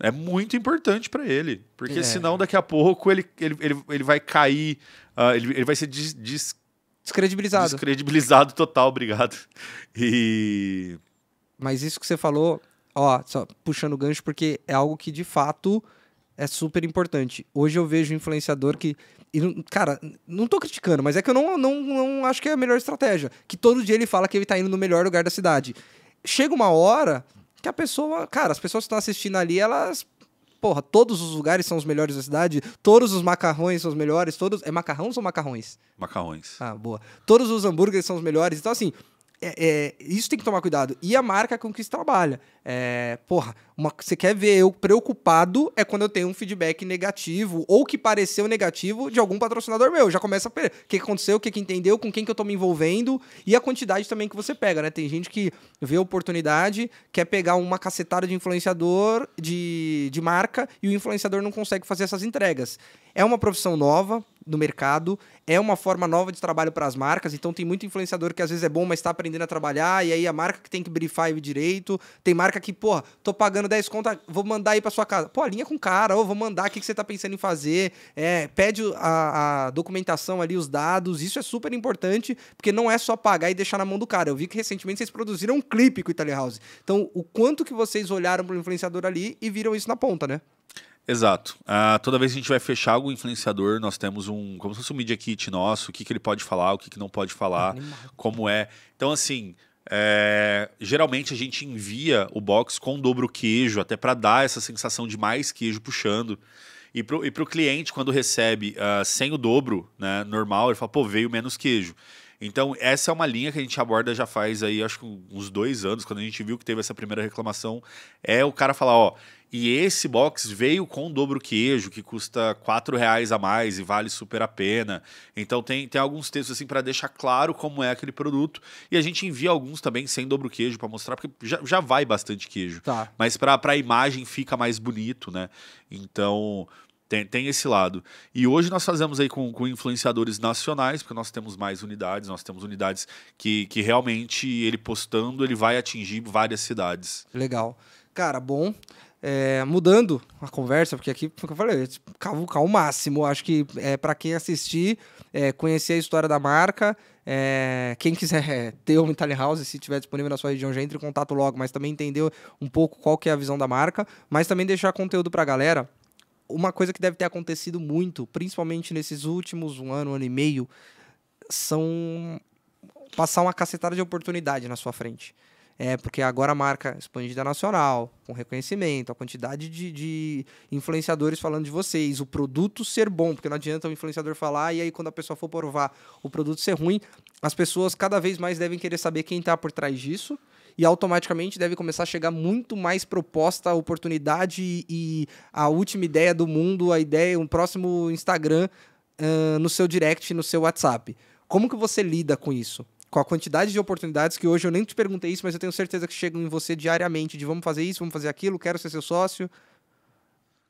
é muito importante para ele. Porque é. senão, daqui a pouco, ele, ele, ele, ele vai cair, uh, ele, ele vai ser des, des, descredibilizado. Descredibilizado total, obrigado. E. Mas isso que você falou, ó, só puxando o gancho, porque é algo que de fato é super importante. Hoje eu vejo um influenciador que e, cara, não tô criticando, mas é que eu não, não, não acho que é a melhor estratégia. Que todo dia ele fala que ele tá indo no melhor lugar da cidade. Chega uma hora que a pessoa. Cara, as pessoas que estão assistindo ali, elas. Porra, todos os lugares são os melhores da cidade, todos os macarrões são os melhores, todos. É macarrões ou macarrões? Macarrões. Ah, boa. Todos os hambúrgueres são os melhores. Então, assim, é, é, isso tem que tomar cuidado. E a marca com que se trabalha. É, porra, uma, você quer ver eu preocupado é quando eu tenho um feedback negativo ou que pareceu negativo de algum patrocinador meu. Já começa a o que aconteceu, o que, que entendeu, com quem que eu tô me envolvendo e a quantidade também que você pega, né? Tem gente que vê oportunidade, quer pegar uma cacetada de influenciador de, de marca e o influenciador não consegue fazer essas entregas. É uma profissão nova, no mercado, é uma forma nova de trabalho para as marcas, então tem muito influenciador que às vezes é bom, mas está aprendendo a trabalhar, e aí a marca que tem que brifar direito, tem marca marca que, porra, tô pagando 10 contas, ah, vou mandar aí pra sua casa. Pô, alinha com o cara, ou vou mandar, o que, que você tá pensando em fazer? É, pede a, a, documentação ali, os dados, isso é super importante, porque não é só pagar e deixar na mão do cara. Eu vi que recentemente vocês produziram um clipe com o Italy House. Então, o quanto que vocês olharam pro influenciador ali e viram isso na ponta, né? Exato. Uh, toda vez que a gente vai fechar algum influenciador, nós temos um. Como se fosse um media kit nosso, o que, que ele pode falar, o que, que não pode falar, como é. Então, assim, é, geralmente a gente envia o box com dobro queijo, até para dar essa sensação de mais queijo puxando. E para o cliente, quando recebe uh, sem o dobro, né, normal, ele fala, pô, veio menos queijo. Então, essa é uma linha que a gente aborda já faz aí, acho que uns dois anos, quando a gente viu que teve essa primeira reclamação. É o cara falar, ó, e esse box veio com dobro queijo, que custa quatro reais a mais e vale super a pena. Então tem, tem alguns textos assim para deixar claro como é aquele produto. E a gente envia alguns também sem dobro queijo para mostrar, porque já, já vai bastante queijo. Tá. Mas para a imagem fica mais bonito, né? Então tem, tem esse lado. E hoje nós fazemos aí com, com influenciadores nacionais, porque nós temos mais unidades, nós temos unidades que, que realmente ele postando, ele vai atingir várias cidades. Legal. Cara, bom. É, mudando a conversa, porque aqui, como eu falei, cavucar o máximo. Acho que é, para quem assistir, é, conhecer a história da marca, é, quem quiser é, ter uma Italian House, se tiver disponível na sua região, já entre em contato logo, mas também entender um pouco qual que é a visão da marca, mas também deixar conteúdo para a galera uma coisa que deve ter acontecido muito, principalmente nesses últimos um ano, um ano e meio, são passar uma cacetada de oportunidade na sua frente. É, porque agora a marca expandida nacional, com reconhecimento, a quantidade de, de, influenciadores falando de vocês, o produto ser bom, porque não adianta o influenciador falar e aí quando a pessoa for provar o produto ser ruim, as pessoas cada vez mais devem querer saber quem está por trás disso e automaticamente deve começar a chegar muito mais proposta, oportunidade e a última ideia do mundo, a ideia, um próximo Instagram uh, no seu direct, no seu WhatsApp. Como que você lida com isso? Com a quantidade de oportunidades que hoje eu nem te perguntei isso, mas eu tenho certeza que chegam em você diariamente de vamos fazer isso, vamos fazer aquilo, quero ser seu sócio.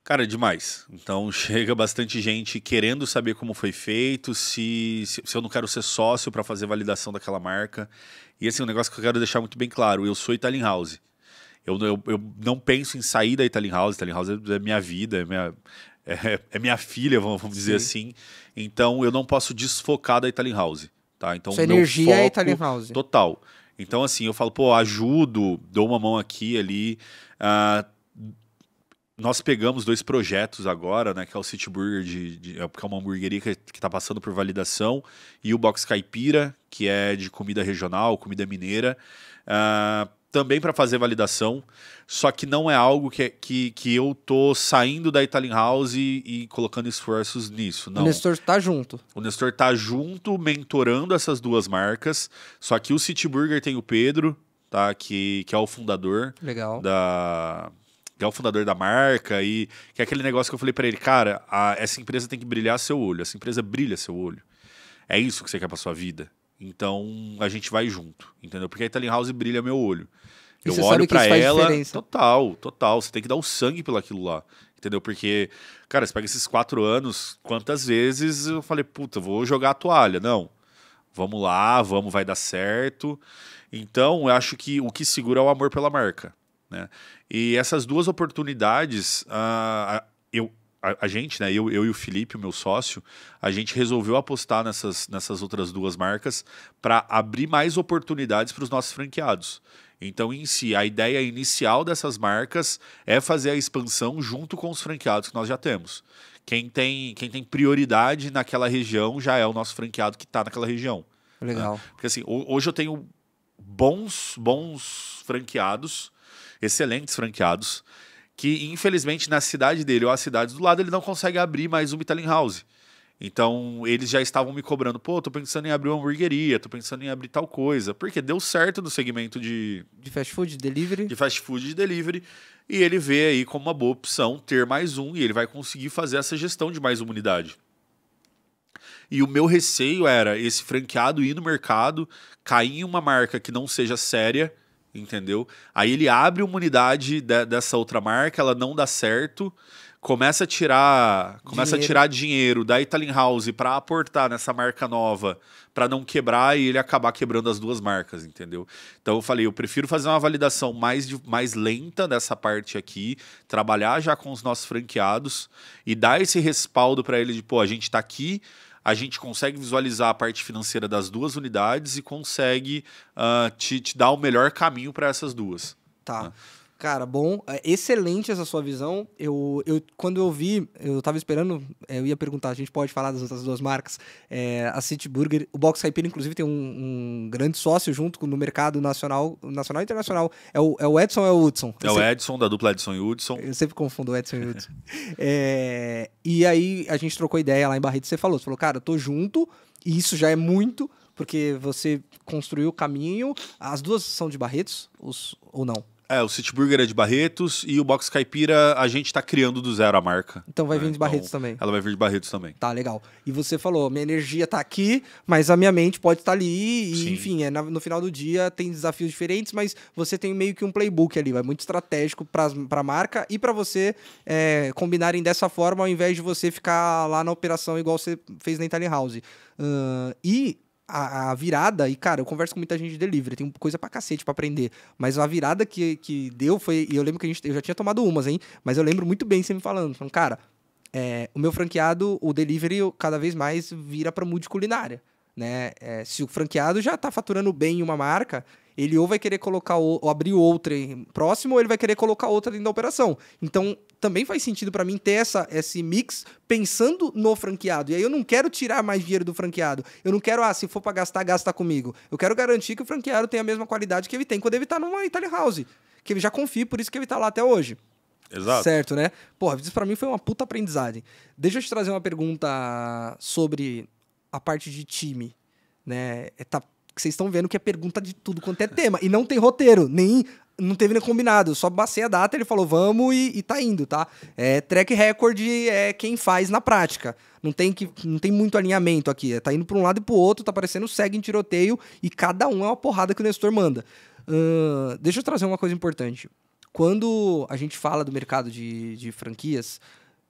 Cara, demais. Então chega bastante gente querendo saber como foi feito, se, se, se eu não quero ser sócio para fazer validação daquela marca. E assim, um negócio que eu quero deixar muito bem claro: eu sou Italian House. Eu, eu, eu não penso em sair da Italian House. Italian House é, é minha vida, é minha, é, é minha filha, vamos dizer assim. Então eu não posso desfocar da Italian House. Tá? Então, Sua energia é Italian House. Total. Então, assim, eu falo, pô, ajudo, dou uma mão aqui, ali. Uh, nós pegamos dois projetos agora, né? Que é o City Burger, de, de é, que é uma hamburgueria que está passando por validação, e o Box Caipira, que é de comida regional, comida mineira, uh, também para fazer validação. Só que não é algo que, é, que, que eu tô saindo da Italian House e, e colocando esforços nisso. Não. O Nestor está junto. O Nestor está junto, mentorando essas duas marcas. Só que o City Burger tem o Pedro, tá? Que, que é o fundador Legal. da que é o fundador da marca, e que é aquele negócio que eu falei para ele, cara, a, essa empresa tem que brilhar seu olho, essa empresa brilha seu olho. É isso que você quer pra sua vida. Então a gente vai junto, entendeu? Porque a Italian House brilha meu olho. E eu olho para ela. Total, total. Você tem que dar o sangue pelo aquilo lá. Entendeu? Porque, cara, você pega esses quatro anos, quantas vezes eu falei, puta, vou jogar a toalha. Não. Vamos lá, vamos, vai dar certo. Então, eu acho que o que segura é o amor pela marca. Né? E essas duas oportunidades, uh, eu, a, a, gente, né, eu, eu e o Felipe, o meu sócio, a gente resolveu apostar nessas, nessas outras duas marcas para abrir mais oportunidades para os nossos franqueados. Então, em si, a ideia inicial dessas marcas é fazer a expansão junto com os franqueados que nós já temos. Quem tem, quem tem prioridade naquela região já é o nosso franqueado que está naquela região. Né? Legal. Né? Porque assim, hoje eu tenho bons, bons franqueados excelentes franqueados, que infelizmente na cidade dele ou as cidades do lado ele não consegue abrir mais uma Italian House. Então eles já estavam me cobrando, pô, tô pensando em abrir uma hamburgueria, tô pensando em abrir tal coisa, porque deu certo no segmento de. De fast food, delivery. De fast food de delivery. E ele vê aí como uma boa opção ter mais um e ele vai conseguir fazer essa gestão de mais uma unidade. E o meu receio era esse franqueado ir no mercado, cair em uma marca que não seja séria entendeu? Aí ele abre uma unidade de, dessa outra marca, ela não dá certo, começa a tirar, começa dinheiro. a tirar dinheiro da Italian House para aportar nessa marca nova, para não quebrar e ele acabar quebrando as duas marcas, entendeu? Então eu falei, eu prefiro fazer uma validação mais, mais lenta dessa parte aqui, trabalhar já com os nossos franqueados e dar esse respaldo para ele de, pô, a gente está aqui, a gente consegue visualizar a parte financeira das duas unidades e consegue uh, te, te dar o melhor caminho para essas duas. Tá. Né? Cara, bom, é excelente essa sua visão. Eu, eu quando eu vi, eu tava esperando, é, eu ia perguntar, a gente pode falar das outras duas marcas, é, a City Burger, o Box Caipira, inclusive, tem um, um, grande sócio junto no mercado nacional, nacional e internacional. É o, é o Edson ou é o Hudson? É eu o sempre, Edson, da dupla Edson e Hudson. Eu sempre confundo Edson e Hudson. é, e aí a gente trocou ideia lá em Barreto, você falou, você falou, cara, eu tô junto, e isso já é muito, porque você construiu o caminho. As duas são de Barretos os, ou não? É, o City Burger é de Barretos e o Box Caipira a gente tá criando do zero a marca. Então vai né? vir é, de Barretos então, também. Ela vai vir de Barretos também. Tá, legal. E você falou, minha energia tá aqui, mas a minha mente pode estar tá ali. E, enfim, é, no final do dia tem desafios diferentes, mas você tem meio que um playbook ali, é muito estratégico pra, pra marca e para você é, combinarem dessa forma ao invés de você ficar lá na operação igual você fez na Italian House. Uh, e a, a, virada, e cara, eu converso com muita gente de delivery, tem coisa pra cacete pra aprender. Mas a virada que, que deu foi. E eu lembro que a gente. Eu já tinha tomado umas, hein? Mas eu lembro muito bem você me falando. Falando, cara, é, o meu franqueado, o delivery, cada vez mais vira pra multiculinária. Né? É, se o franqueado já tá faturando bem em uma marca, ele ou vai querer colocar ou, ou abrir outra próximo, ou ele vai querer colocar outra dentro da operação. Então, também faz sentido para mim ter essa, esse mix pensando no franqueado. E aí eu não quero tirar mais dinheiro do franqueado. Eu não quero, ah, se for para gastar, gasta comigo. Eu quero garantir que o franqueado tenha a mesma qualidade que ele tem quando ele tá numa Italian House. Que ele já confia, por isso que ele tá lá até hoje. Exato. Certo, né? Porra, isso pra mim foi uma puta aprendizagem. Deixa eu te trazer uma pergunta sobre a parte de time, né? É, tá, vocês estão vendo que é pergunta de tudo quanto é tema. E não tem roteiro, nem não teve nem combinado, eu só bacei a data, ele falou vamos e, e tá indo, tá? É, track record é quem faz na prática. Não tem, que, não tem muito alinhamento aqui. É, tá indo pra um lado e pro outro, tá parecendo segue em tiroteio e cada um é uma porrada que o Nestor manda. Uh, deixa eu trazer uma coisa importante. Quando a gente fala do mercado de, de franquias,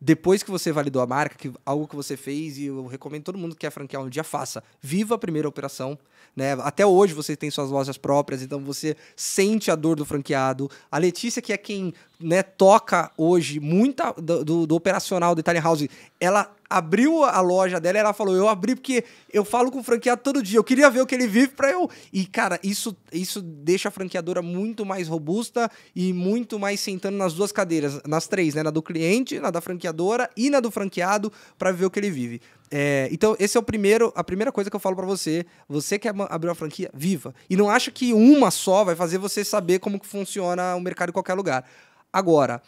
depois que você validou a marca, que algo que você fez, e eu recomendo todo mundo que quer franquear um dia, faça. Viva a primeira operação. Né? Até hoje você tem suas lojas próprias, então você sente a dor do franqueado. A Letícia, que é quem né, toca hoje muita do, do, do operacional do Italian House, ela abriu a loja dela, ela falou: "Eu abri porque eu falo com o franqueado todo dia, eu queria ver o que ele vive para eu". E cara, isso isso deixa a franqueadora muito mais robusta e muito mais sentando nas duas cadeiras, nas três, né, na do cliente, na da franqueadora e na do franqueado para ver o que ele vive. É, então, esse é o primeiro, a primeira coisa que eu falo para você. Você quer abrir uma franquia? Viva. E não acha que uma só vai fazer você saber como que funciona o mercado em qualquer lugar. Agora,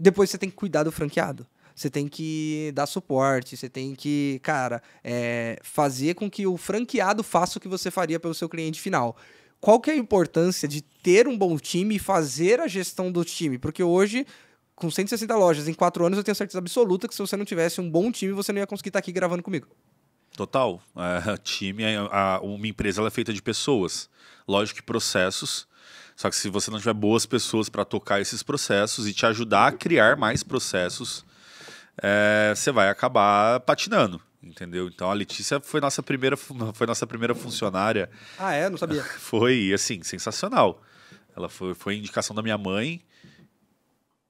depois você tem que cuidar do franqueado você tem que dar suporte, você tem que, cara, é, fazer com que o franqueado faça o que você faria pelo seu cliente final. Qual que é a importância de ter um bom time e fazer a gestão do time? Porque hoje com 160 lojas em 4 anos, eu tenho certeza absoluta que se você não tivesse um bom time, você não ia conseguir estar aqui gravando comigo. Total. É, time, é, a, uma empresa ela é feita de pessoas. Lógico que processos. Só que se você não tiver boas pessoas para tocar esses processos e te ajudar a criar mais processos, é, você vai acabar patinando. Entendeu? Então a Letícia foi nossa primeira, foi nossa primeira funcionária. Ah, é? Não sabia. Foi, assim, sensacional. Ela foi, foi indicação da minha mãe.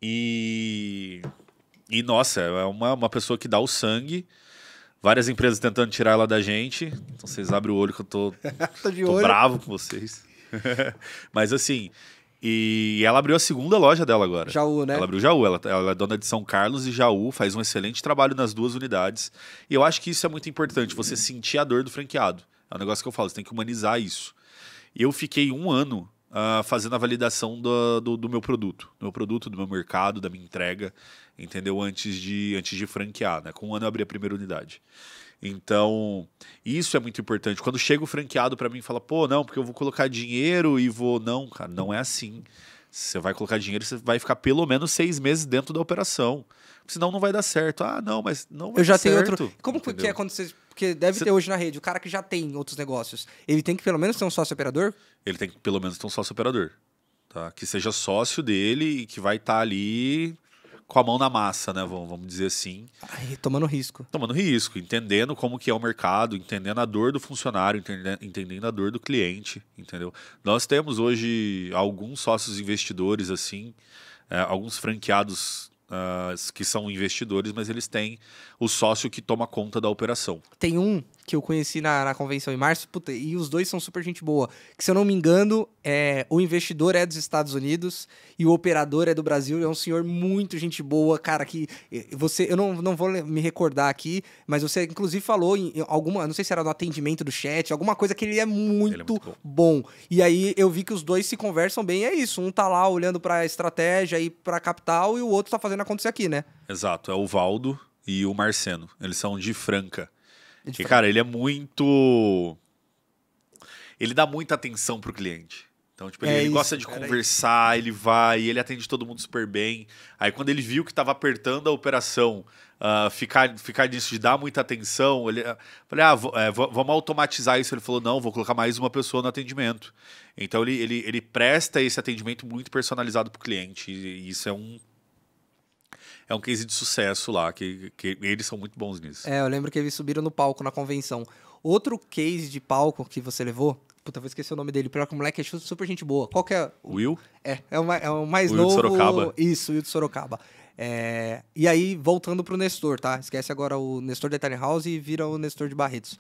E. E, nossa, é uma, uma pessoa que dá o sangue. Várias empresas tentando tirar ela da gente. Então vocês abrem o olho que eu tô, tá tô, tô bravo com vocês. Mas assim, e ela abriu a segunda loja dela agora. Jaú, né? Ela abriu Jaú. Ela, ela é dona de São Carlos e Jaú, faz um excelente trabalho nas duas unidades. E eu acho que isso é muito importante, você sentir a dor do franqueado. É um negócio que eu falo, você tem que humanizar isso. Eu fiquei um ano uh, fazendo a validação do, do, do, meu produto, do meu produto, do meu mercado, da minha entrega, entendeu? Antes de, antes de franquear, né? Com um ano eu abri a primeira unidade. Então, isso é muito importante. Quando chega o franqueado para mim e fala, pô, não, porque eu vou colocar dinheiro e vou. Não, cara, não é assim. Você vai colocar dinheiro, você vai ficar pelo menos seis meses dentro da operação. Senão não vai dar certo. Ah, não, mas não vai Eu já tenho certo. outro. Como Entendeu? que é quando você. Porque deve você... ter hoje na rede, o cara que já tem outros negócios, ele tem que pelo menos ter um sócio operador? Ele tem que pelo menos ter um sócio operador. Tá? Que seja sócio dele e que vai estar tá ali com a mão na massa, né? Vamos dizer assim. tomando risco. Tomando risco, entendendo como que é o mercado, entendendo a dor do funcionário, entendendo a dor do cliente, entendeu? Nós temos hoje alguns sócios investidores, assim, é, alguns franqueados uh, que são investidores, mas eles têm o sócio que toma conta da operação. Tem um que eu conheci na, na convenção em março, puta, e os dois são super gente boa. Que se eu não me engano, é, o investidor é dos Estados Unidos e o operador é do Brasil. É um senhor muito gente boa, cara, que eh, você. Eu não, não vou me recordar aqui, mas você inclusive falou em, em alguma. Não sei se era no atendimento do chat, alguma coisa que ele é muito, ele é muito bom. bom. E aí eu vi que os dois se conversam bem, é isso. Um tá lá olhando pra estratégia e pra capital e o outro tá fazendo acontecer aqui, né? Exato, é o Valdo e o Marceno. Eles são de Franca. Porque, cara, ele é muito. Ele dá muita atenção pro cliente. Então, tipo, ele, é ele isso, gosta de é conversar, ele vai, ele atende todo mundo super bem. Aí, quando ele viu que estava apertando a operação, uh, ficar, ficar nisso de dar muita atenção, ele ah, falei, ah, é, vamos automatizar isso. Ele falou, não, vou colocar mais uma pessoa no atendimento. Então, ele, ele, ele presta esse atendimento muito personalizado para o cliente. E, e isso é um é um case de sucesso lá, que, que eles são muito bons nisso. É, eu lembro que eles subiram no palco na convenção. Outro case de palco que você levou, Puta, vou esquecer o nome dele. Pior que o moleque é super gente boa. Qual que é? Will? É, é o, é o mais Will novo. Will de Sorocaba. Isso, Will de Sorocaba. É... E aí, voltando pro Nestor, tá? Esquece agora o Nestor de Tiny House e vira o Nestor de Barretos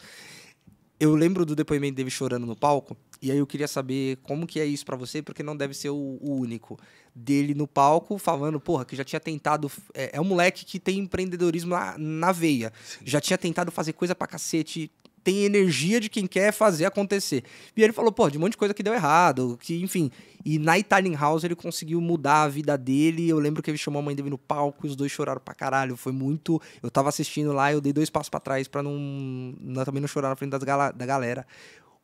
eu lembro do depoimento dele chorando no palco, e aí eu queria saber como que é isso para você, porque não deve ser o, o, único. Dele no palco falando, porra, que já tinha tentado. É, é um moleque que tem empreendedorismo na, na veia. Sim. Já tinha tentado fazer coisa pra cacete, tem energia de quem quer fazer acontecer. E ele falou, pô, de um monte de coisa que deu errado, que enfim. E na Italian House ele conseguiu mudar a vida dele. Eu lembro que ele chamou a mãe dele no palco, e os dois choraram pra caralho. Foi muito. Eu tava assistindo lá, eu dei dois passos para trás para não, não também não chorar na frente das gal da galera.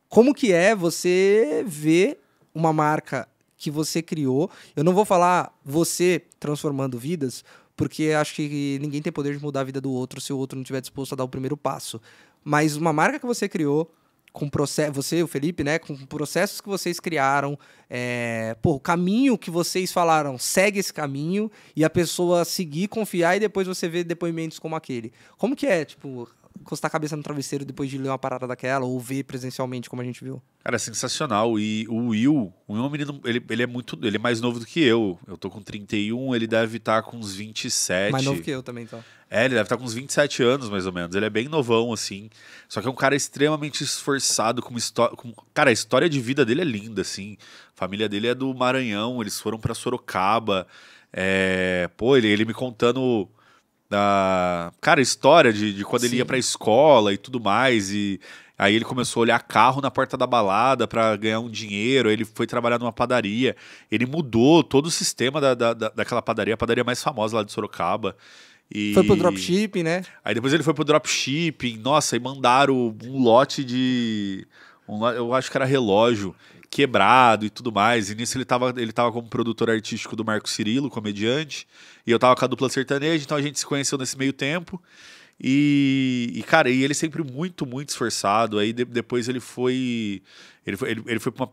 Como que é você ver uma marca que você criou? Eu não vou falar você transformando vidas, porque acho que ninguém tem poder de mudar a vida do outro se o outro não estiver disposto a dar o primeiro passo mas uma marca que você criou com processo você o Felipe né com processos que vocês criaram é, o caminho que vocês falaram segue esse caminho e a pessoa seguir confiar e depois você vê depoimentos como aquele como que é tipo encostar a cabeça no travesseiro depois de ler uma parada daquela ou ver presencialmente, como a gente viu. Cara, é sensacional. E o Will, o Will é um menino, ele, ele é muito. Ele é mais novo do que eu. Eu tô com 31, ele deve estar tá com uns 27. Mais novo que eu também, então. É, ele deve estar tá com uns 27 anos, mais ou menos. Ele é bem novão, assim. Só que é um cara extremamente esforçado, com história. Com... Cara, a história de vida dele é linda, assim. A família dele é do Maranhão, eles foram para Sorocaba. É... Pô, ele, ele me contando da cara história de, de quando Sim. ele ia para escola e tudo mais e aí ele começou a olhar carro na porta da balada para ganhar um dinheiro ele foi trabalhar numa padaria ele mudou todo o sistema da, da, daquela padaria a padaria mais famosa lá de Sorocaba e... Foi pro dropshipping, né? Aí depois ele foi pro dropshipping, nossa, e mandaram um lote de. Um, eu acho que era relógio quebrado e tudo mais. E nisso ele estava ele tava como produtor artístico do Marco Cirilo, comediante, e eu estava com a dupla sertaneja, então a gente se conheceu nesse meio tempo. E, e, cara, e ele é sempre muito, muito esforçado. Aí de, depois ele foi. Ele foi, ele, ele foi pra uma,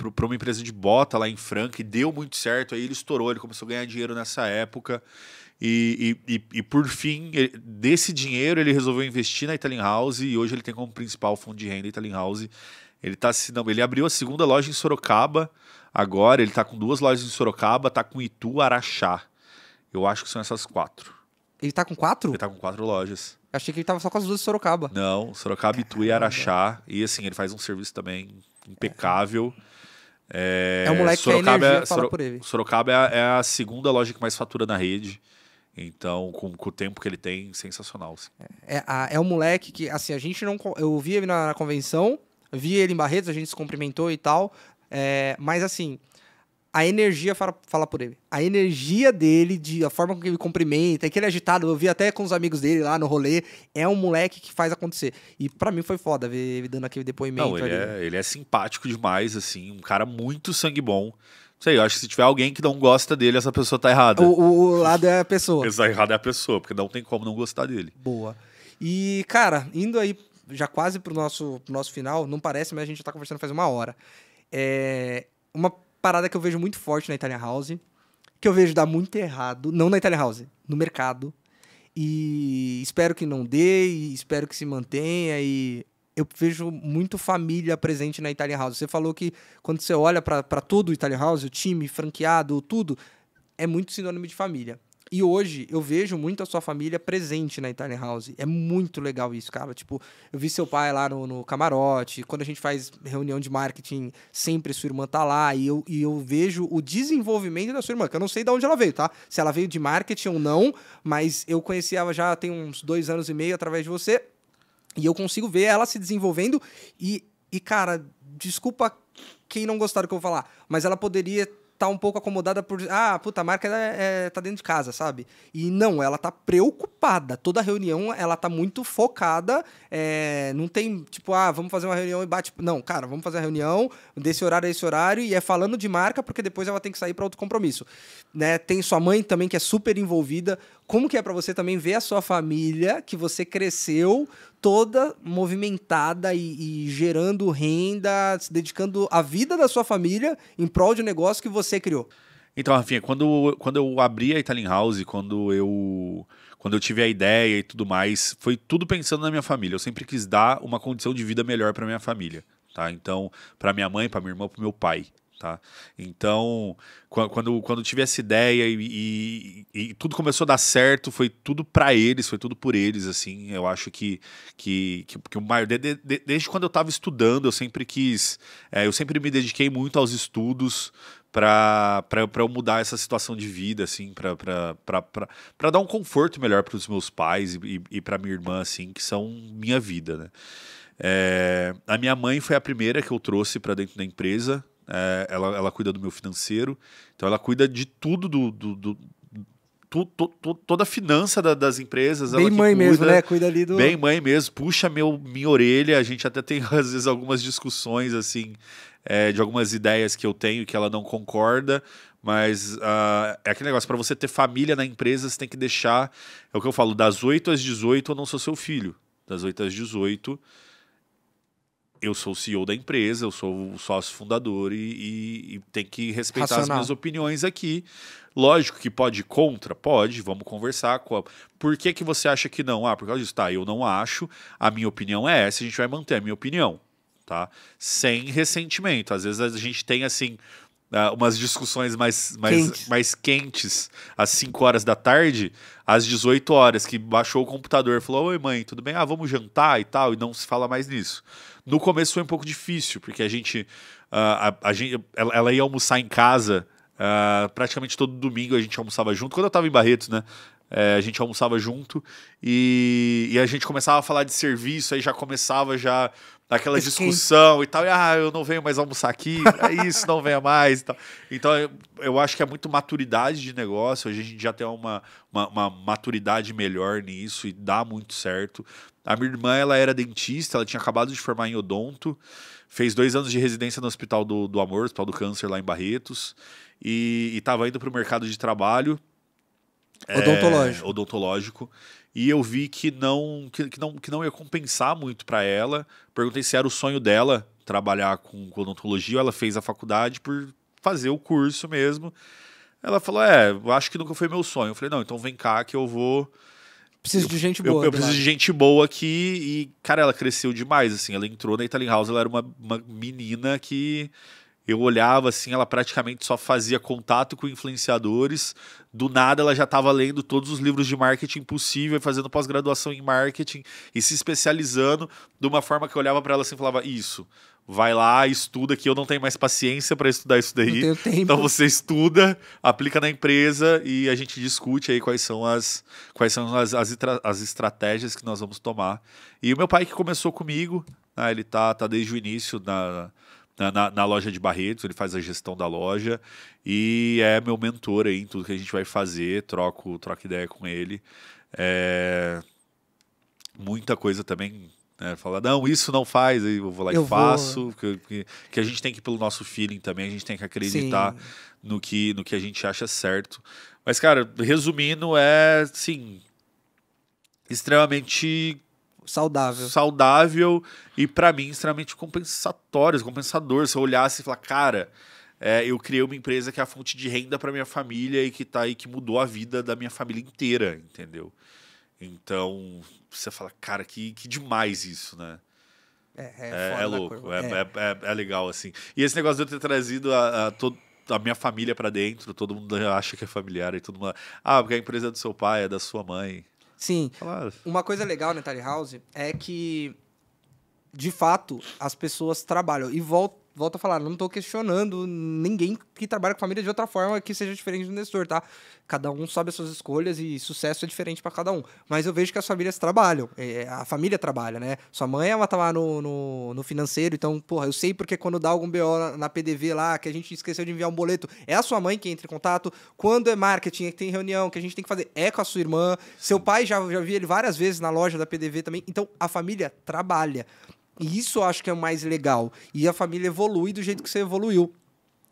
uma, pra uma, empresa de bota lá em Franca e deu muito certo. Aí ele estourou, ele começou a ganhar dinheiro nessa época. E, e, e por fim, desse dinheiro ele resolveu investir na Italian House e hoje ele tem como principal fundo de renda Italian House. Ele tá se não, ele abriu a segunda loja em Sorocaba. Agora ele tá com duas lojas em Sorocaba, tá com Itu, Araxá. Eu acho que são essas quatro. Ele tá com quatro? Ele tá com quatro lojas. Eu achei que ele tava só com as duas de Sorocaba. Não, Sorocaba, Itu e Araxá. E assim, ele faz um serviço também impecável. É, é, é, é um moleque Sorocaba que a é, por ele. Sorocaba é a, é a segunda loja que mais fatura na rede. Então, com, com, o tempo que ele tem, sensacional. Assim. É, é, é, um moleque que, assim, a gente não. Eu vi ele na, na, convenção, Vi ele em Barretos, a gente se cumprimentou e tal. É, mas assim, a energia fala, fala por ele. A energia dele, de, a forma com que ele cumprimenta, é que ele é agitado. Eu vi até com os amigos dele lá no rolê. É um moleque que faz acontecer. E para mim foi foda ver ele dando aquele depoimento. Não, ele, ali, é, ele é simpático demais, assim. Um cara muito sangue bom. Não sei, eu acho que se tiver alguém que não gosta dele, essa pessoa tá errada. O, o, o lado é a pessoa. Essa errada é a pessoa, porque não tem como não gostar dele. Boa. E, cara, indo aí já quase pro nosso, pro nosso final, não parece, mas a gente já tá conversando faz uma hora. É uma parada que eu vejo muito forte na Italian House, que eu vejo dar muito errado, não na Italian House, no mercado. E espero que não dê, e espero que se mantenha e eu vejo muito família presente na Italian House. Você falou que quando você olha para todo o Italian House, o time, franqueado, tudo, é muito sinônimo de família. E hoje eu vejo muito a sua família presente na Italian House. É muito legal isso, cara. Tipo, eu vi seu pai lá no, no camarote. Quando a gente faz reunião de marketing, sempre sua irmã tá lá. E eu, e eu vejo o desenvolvimento da sua irmã, que eu não sei de onde ela veio, tá? Se ela veio de marketing ou não, mas eu conheci ela já tem uns dois anos e meio através de você. E eu consigo ver ela se desenvolvendo. E, e cara, desculpa quem não gostar do que eu vou falar, mas ela poderia tá um pouco acomodada por. Ah, puta, a marca é, é, tá dentro de casa, sabe? E não, ela tá preocupada. Toda reunião ela tá muito focada. É, não tem, tipo, ah, vamos fazer uma reunião e bate. Tipo, não, cara, vamos fazer a reunião desse horário a esse horário e é falando de marca, porque depois ela tem que sair para outro compromisso. Né? Tem sua mãe também que é super envolvida como que é para você também ver a sua família que você cresceu toda movimentada e, e, gerando renda, se dedicando à vida da sua família em prol de um negócio que você criou? Então, Rafinha, quando, quando eu abri a Italian House, quando eu quando eu tive a ideia e tudo mais, foi tudo pensando na minha família. Eu sempre quis dar uma condição de vida melhor para minha família, tá? Então, para minha mãe, para minha irmã, para meu pai. Tá? Então, quando, quando tive essa ideia e, e, e tudo começou a dar certo, foi tudo para eles, foi tudo por eles, assim. Eu acho que, que, que, que o maior. De, de, desde quando eu estava estudando, eu sempre quis. É, eu sempre me dediquei muito aos estudos para eu mudar essa situação de vida, assim, para dar um conforto melhor para os meus pais e, e para minha irmã, assim, que são minha vida, né? É, a minha mãe foi a primeira que eu trouxe para dentro da empresa é, ela, ela cuida do meu financeiro, então ela cuida de tudo do, do, do To, to, to, toda a finança da, das empresas. Bem mãe cuida, mesmo, né? Cuida ali do. Bem mãe mesmo, puxa meu, minha orelha. A gente até tem, às vezes, algumas discussões, assim, é, de algumas ideias que eu tenho que ela não concorda. Mas uh, é aquele negócio, para você ter família na empresa, você tem que deixar. É o que eu falo, das 8 às 18 eu não sou seu filho. Das 8 às 18 eu sou o CEO da empresa, eu sou o sócio fundador e, e, e tem que respeitar Racional. as minhas opiniões aqui. Lógico que pode ir contra, pode, vamos conversar. Com a... Por que, que você acha que não? Ah, por causa disso, tá, eu não acho, a minha opinião é essa, a gente vai manter a minha opinião, tá? Sem ressentimento. Às vezes a gente tem, assim, Uh, umas discussões mais, mais, Quente. mais quentes às 5 horas da tarde, às 18 horas, que baixou o computador e falou: Oi, mãe, tudo bem? Ah, vamos jantar e tal, e não se fala mais nisso. No começo foi um pouco difícil, porque a gente. Uh, a, a, gente ela, ela, ia almoçar em casa uh, praticamente todo domingo, a gente almoçava junto. Quando eu estava em Barretos, né? É, a gente almoçava junto e, e, a gente começava a falar de serviço, aí já começava já naquela discussão e tal, e ah, eu não venho mais almoçar aqui, é isso, não venha mais e tal. Então, eu, eu acho que é muito maturidade de negócio, hoje a gente já tem uma, uma, uma, maturidade melhor nisso e dá muito certo. A minha irmã, ela era dentista, ela tinha acabado de formar em odonto, fez dois anos de residência no Hospital do, do Amor, Hospital do Câncer, lá em Barretos, e estava indo para o mercado de trabalho. Odontológico. É, odontológico e eu vi que não que, que não que não ia compensar muito para ela. Perguntei se era o sonho dela trabalhar com, com odontologia, ela fez a faculdade por fazer o curso mesmo. Ela falou: "É, acho que nunca foi meu sonho". Eu falei: "Não, então vem cá que eu vou Preciso de gente boa. Eu, eu preciso de gente boa aqui. E, cara, ela cresceu demais, assim. Ela entrou na Italian House, ela era uma, uma menina que eu olhava assim, ela praticamente só fazia contato com influenciadores. Do nada ela já estava lendo todos os livros de marketing possível, fazendo pós-graduação em marketing e se especializando de uma forma que eu olhava para ela assim e falava: "Isso, vai lá, estuda que eu não tenho mais paciência para estudar isso daí". Então você estuda, aplica na empresa e a gente discute aí quais são as quais são as, as, as estratégias que nós vamos tomar. E o meu pai que começou comigo, né, ele tá tá desde o início na na, na, na, loja de Barretos, ele faz a gestão da loja e é meu mentor aí em tudo que a gente vai fazer, troco, troco ideia com ele. É, muita coisa também né, Falar, não, isso não faz, eu vou lá eu e faço. Que, que, que, a gente tem que ir pelo nosso feeling também, a gente tem que acreditar no que, no que a gente acha certo. Mas, cara, resumindo, é, assim, extremamente Saudável. Saudável e, para mim, extremamente compensatórios, compensador. Se eu olhasse e falar, cara, é, eu criei uma empresa que é a fonte de renda para minha família e que tá aí, que mudou a vida da minha família inteira, entendeu? Então, você fala, cara, que, que demais isso, né? É, é, é, é louco, é é. É, é, é, legal, assim. E esse negócio de eu ter trazido a, a a minha família para dentro, todo mundo acha que é familiar e todo mundo. Ah, porque a empresa é do seu pai, é da sua mãe. Sim. Claro. Uma coisa legal na Tally House é que, de fato, as pessoas trabalham. E volta volto a falar, não estou questionando ninguém que trabalha com família de outra forma que seja diferente do Nestor, tá? Cada um sabe as suas escolhas e sucesso é diferente para cada um. Mas eu vejo que as famílias trabalham, é, é, a família trabalha, né? Sua mãe, ela é tá lá no, no, no financeiro, então, porra, eu sei porque quando dá algum BO na, na PDV lá, que a gente esqueceu de enviar um boleto, é a sua mãe que entra em contato. Quando é marketing, é que tem reunião, que a gente tem que fazer, é com a sua irmã. Seu pai, já, já vi ele várias vezes na loja da PDV também. Então, a família trabalha. E isso eu acho que é o mais legal. E a família evolui do jeito que você evoluiu.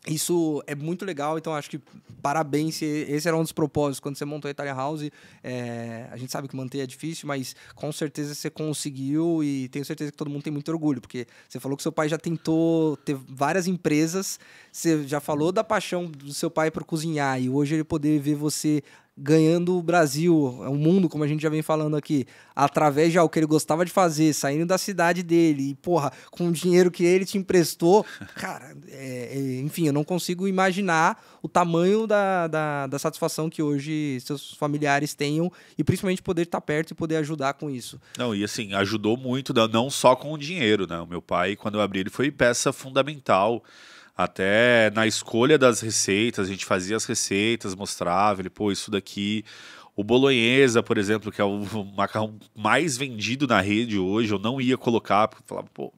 Isso é muito legal, então acho que parabéns. Esse era um dos propósitos. Quando você montou a Italia House, é, a gente sabe que manter é difícil, mas com certeza você conseguiu e tenho certeza que todo mundo tem muito orgulho, porque você falou que seu pai já tentou ter várias empresas, você já falou da paixão do seu pai por cozinhar e hoje ele poder ver você ganhando o Brasil, o é mundo, como a gente já vem falando aqui, através de algo que ele gostava de fazer, saindo da cidade dele, e porra, com o dinheiro que ele te emprestou, cara, é, é, enfim, eu não consigo imaginar o tamanho da, da, da, satisfação que hoje seus familiares tenham, e principalmente poder estar perto e poder ajudar com isso. Não, e assim, ajudou muito, não só com o dinheiro, né? O meu pai, quando eu abri, ele foi peça fundamental até na escolha das receitas, a gente fazia as receitas, mostrava ele, pô, isso daqui. O bolonhesa, por exemplo, que é o macarrão mais vendido na rede hoje, eu não ia colocar, porque eu falava, pô,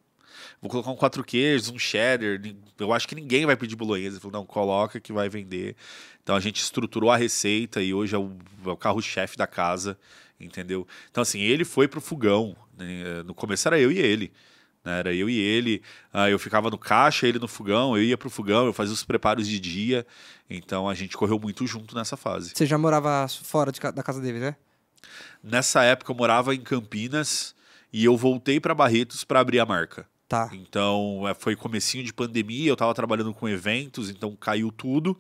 vou colocar um quatro queijos, um cheddar, eu acho que ninguém vai pedir bolonhesa. Ele falou, não, coloca que vai vender. Então a gente estruturou a receita e hoje é o, é o carro-chefe da casa, entendeu? Então assim, ele foi pro fogão, né? no começo era eu e ele. Né? Era eu e ele. Ah, eu ficava no caixa, ele no fogão, eu ia pro fogão, eu fazia os preparos de dia. Então a gente correu muito junto nessa fase. Você já morava fora de, da casa dele, né? Nessa época eu morava em Campinas e eu voltei para Barretos para abrir a marca. Tá. Então é, foi comecinho de pandemia, eu estava trabalhando com eventos, então caiu tudo.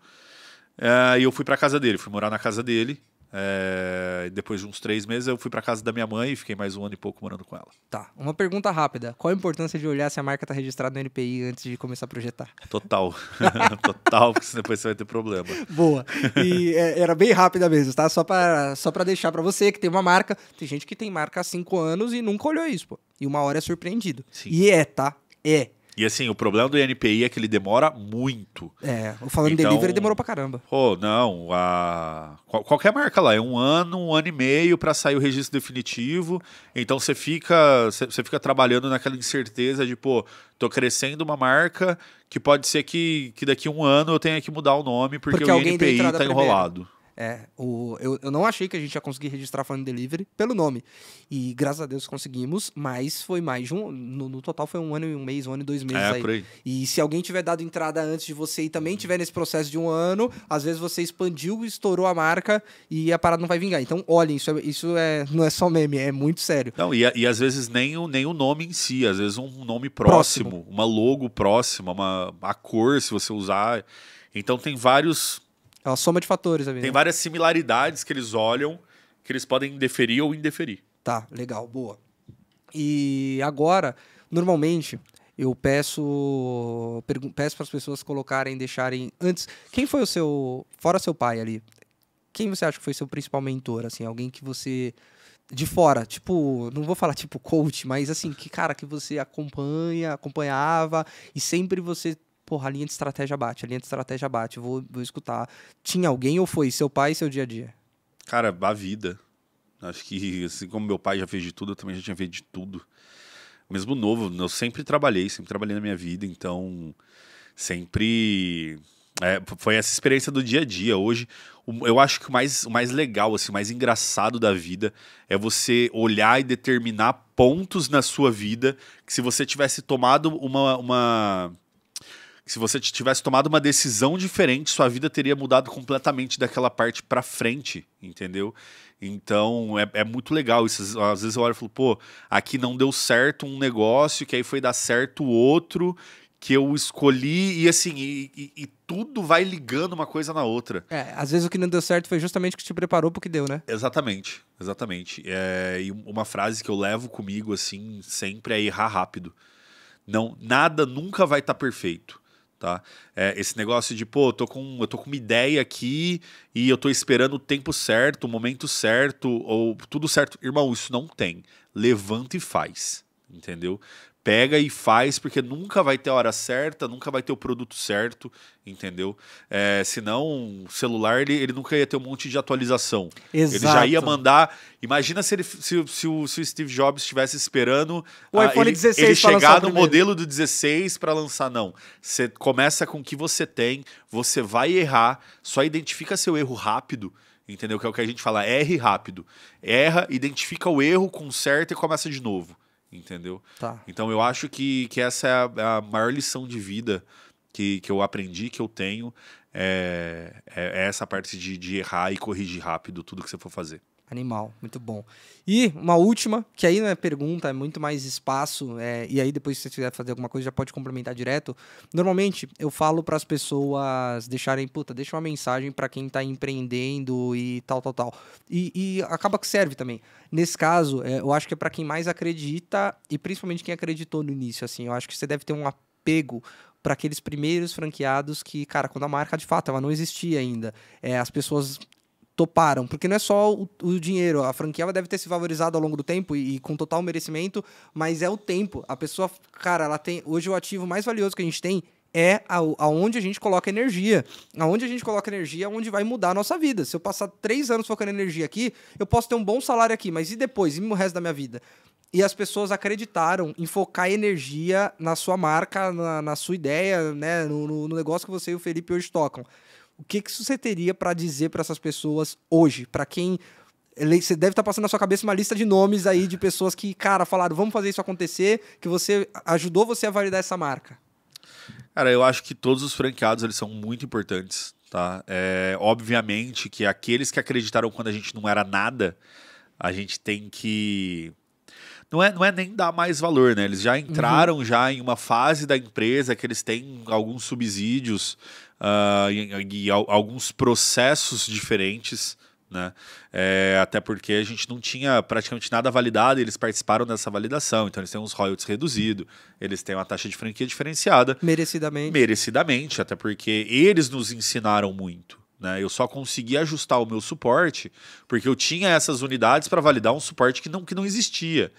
É, e eu fui para casa dele, fui morar na casa dele é, depois de uns três meses, eu fui para casa da minha mãe e fiquei mais um ano e pouco morando com ela. Tá. Uma pergunta rápida: qual a importância de olhar se a marca está registrada no NPI antes de começar a projetar? Total. Total, porque depois você vai ter problema. Boa. E é, era bem rápida mesmo, tá? Só para só deixar para você que tem uma marca. Tem gente que tem marca há cinco anos e nunca olhou isso, pô. E uma hora é surpreendido. Sim. E é, tá? É. E assim, o problema do INPI é que ele demora muito. É, falando então, em delivery, demorou pra caramba. Pô, não, a... qualquer marca lá, é um ano, um ano e meio para sair o registro definitivo. Então você fica, você fica trabalhando naquela incerteza de, pô, tô crescendo uma marca que pode ser que, que daqui a um ano eu tenha que mudar o nome porque, porque o INPI tá primeiro. enrolado. É, o, eu, eu não achei que a gente ia conseguir registrar Fun Delivery pelo nome. E graças a Deus conseguimos, mas foi mais de um. No, no total foi um ano e um mês, um ano e dois meses é, aí. aí. E se alguém tiver dado entrada antes de você e também tiver nesse processo de um ano, às vezes você expandiu, estourou a marca e a parada não vai vingar. Então, olhem, isso, é, isso é, não é só meme, é muito sério. Não, e, e às vezes nem o, nem o nome em si, às vezes um nome próximo, próximo. uma logo próxima, uma a cor, se você usar. Então tem vários é uma soma de fatores. amigo. Tem né? várias similaridades que eles olham, que eles podem deferir ou indeferir. Tá, legal, boa. E agora, normalmente, eu peço peço para as pessoas colocarem, deixarem antes. Quem foi o seu, fora seu pai ali? Quem você acha que foi seu principal mentor, assim, alguém que você de fora, tipo, não vou falar tipo coach, mas assim, que cara que você acompanha, acompanhava e sempre você porra, a linha de estratégia bate, a linha de estratégia bate, vou, vou escutar. Tinha alguém ou foi seu pai e seu dia a dia? Cara, a vida. Acho que, assim como meu pai já fez de tudo, eu também já tinha feito de tudo. Mesmo novo, eu sempre trabalhei, sempre trabalhei na minha vida, então sempre é, foi essa experiência do dia a dia. Hoje, eu acho que o mais, o mais legal, assim, o mais engraçado da vida é você olhar e determinar pontos na sua vida que se você tivesse tomado uma, uma, se você tivesse tomado uma decisão diferente, sua vida teria mudado completamente daquela parte para frente, entendeu? Então é, é, muito legal isso. Às vezes eu olho e falo, pô, aqui não deu certo um negócio, que aí foi dar certo outro que eu escolhi e assim, e, e, e tudo vai ligando uma coisa na outra. É, às vezes o que não deu certo foi justamente o que te preparou pro que deu, né? Exatamente, exatamente. É, e uma frase que eu levo comigo assim sempre é errar rápido. Não, nada nunca vai estar tá perfeito tá? É, esse negócio de, pô, eu tô, com, eu tô com uma ideia aqui e eu tô esperando o tempo certo, o momento certo, ou tudo certo. Irmão, isso não tem. Levanta e faz, entendeu? pega e faz, porque nunca vai ter a hora certa, nunca vai ter o produto certo, entendeu? É, senão o celular ele, ele nunca ia ter um monte de atualização. Exato. Ele já ia mandar. Imagina se, ele, se, se, o, se o Steve Jobs estivesse esperando o ah, iPhone ele, 16 ele chegar no modelo do 16 para lançar. Não. Você começa com o que você tem, você vai errar, só identifica seu erro rápido entendeu? Que é o que a gente fala, erre rápido. Erra, identifica o erro, conserta e começa de novo entendeu? Tá. Então eu acho que, que essa é a, é a maior lição de vida que, que eu aprendi, que eu tenho, é, é, é essa parte de, de errar e corrigir rápido tudo que você for fazer. Animal, muito bom. E uma última, que aí não é pergunta, é muito mais espaço, é, e aí depois se você quiser fazer alguma coisa já pode complementar direto. Normalmente eu falo para as pessoas deixarem, puta, deixa uma mensagem para quem está empreendendo e tal, tal, tal. E, e, acaba que serve também. Nesse caso, é, eu acho que é para quem mais acredita e principalmente quem acreditou no início, assim. Eu acho que você deve ter um apego para aqueles primeiros franqueados que, cara, quando a marca de fato ela não existia ainda, é, as pessoas toparam? Porque não é só o, o, dinheiro, a franquia deve ter se valorizado ao longo do tempo e, e, com total merecimento, mas é o tempo. A pessoa, cara, ela tem. Hoje o ativo mais valioso que a gente tem é a, aonde a gente coloca energia. Aonde a gente coloca energia é onde vai mudar a nossa vida. Se eu passar três anos focando energia aqui, eu posso ter um bom salário aqui, mas e depois? E o resto da minha vida? E as pessoas acreditaram em focar energia na sua marca, na, na sua ideia, né? No, no, no negócio que você e o Felipe hoje tocam. O que, que você teria para dizer para essas pessoas hoje? Para quem. Você deve estar tá passando na sua cabeça uma lista de nomes aí de pessoas que, cara, falaram, vamos fazer isso acontecer, que você ajudou você a validar essa marca. Cara, eu acho que todos os franqueados eles são muito importantes, tá? É, obviamente que aqueles que acreditaram quando a gente não era nada, a gente tem que não é, não é nem dar mais valor, né? Eles já uhum. entraram uhum. já em uma fase da empresa que eles têm alguns subsídios uh, e, e, alguns processos diferentes. Né? É, até porque a gente não tinha praticamente nada validado e eles participaram dessa validação. Então eles têm uns royalties reduzidos, eles têm uma taxa de franquia diferenciada. Merecidamente. Merecidamente, até porque eles nos ensinaram muito. Né? Eu só consegui ajustar o meu suporte porque eu tinha essas unidades para validar um suporte que não, que não existia.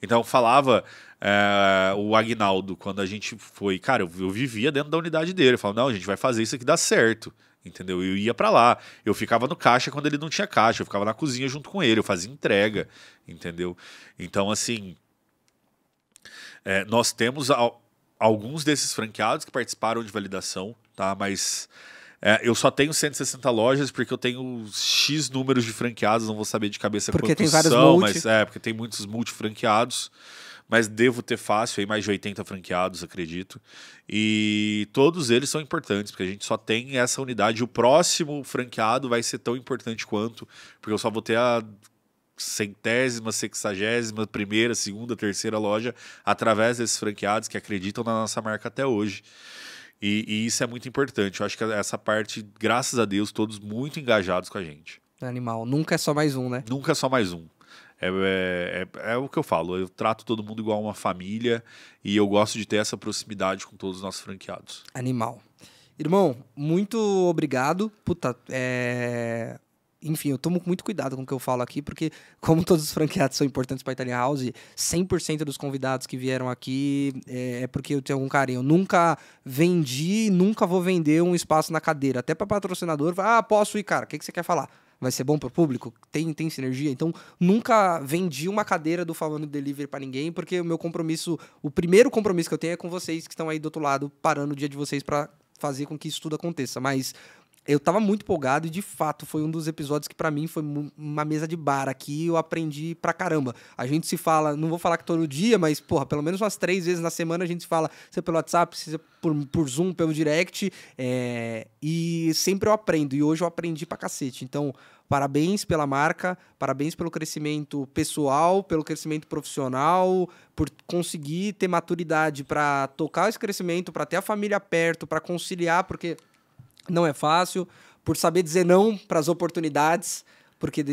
Então falava é, o Agnaldo, quando a gente foi, cara, eu, eu vivia dentro da unidade dele. Eu falava, não, a gente vai fazer isso aqui dá certo. Entendeu? Eu ia para lá. Eu ficava no caixa quando ele não tinha caixa. Eu ficava na cozinha junto com ele. Eu fazia entrega. Entendeu? Então, assim. É, nós temos al alguns desses franqueados que participaram de validação, tá? Mas. É, eu só tenho 160 lojas porque eu tenho X números de franqueados, não vou saber de cabeça porque quantos tem vários são, multi. mas é, porque tem muitos multifranqueados. franqueados mas devo ter fácil aí mais de 80 franqueados, acredito. E todos eles são importantes, porque a gente só tem essa unidade. O próximo franqueado vai ser tão importante quanto, porque eu só vou ter a centésima, sexagésima, primeira, segunda, terceira loja através desses franqueados que acreditam na nossa marca até hoje. E, e, isso é muito importante. Eu acho que essa parte, graças a Deus, todos muito engajados com a gente. Animal. Nunca é só mais um, né? Nunca é só mais um. É, é, é, é, o que eu falo, eu trato todo mundo igual uma família e eu gosto de ter essa proximidade com todos os nossos franqueados. Animal. Irmão, muito obrigado. Puta, é... Enfim, eu tomo muito cuidado com o que eu falo aqui, porque como todos os franqueados são importantes para a Italian House, 100% dos convidados que vieram aqui é, é porque eu tenho algum carinho. Eu nunca vendi, nunca vou vender um espaço na cadeira. Até para patrocinador, ah, posso ir, cara, o que, que você quer falar? vai ser bom para o público, tem, tem sinergia. Então, nunca vendi uma cadeira do Falando Delivery para ninguém, porque o meu compromisso, o primeiro compromisso que eu tenho é com vocês que estão aí do outro lado, parando o dia de vocês para fazer com que isso tudo aconteça. Mas eu tava muito empolgado e de fato foi um dos episódios que para mim foi uma mesa de bar aqui, eu aprendi pra caramba. A gente se fala, não vou falar que todo dia, mas porra, pelo menos umas três vezes na semana a gente se fala, seja pelo WhatsApp, seja por, por Zoom, pelo direct, é, e sempre eu aprendo e hoje eu aprendi pra cacete. Então, parabéns pela marca, parabéns pelo crescimento pessoal, pelo crescimento profissional, por conseguir ter maturidade para tocar esse crescimento, para ter a família perto, para conciliar, porque não é fácil. Por saber dizer não para as oportunidades, porque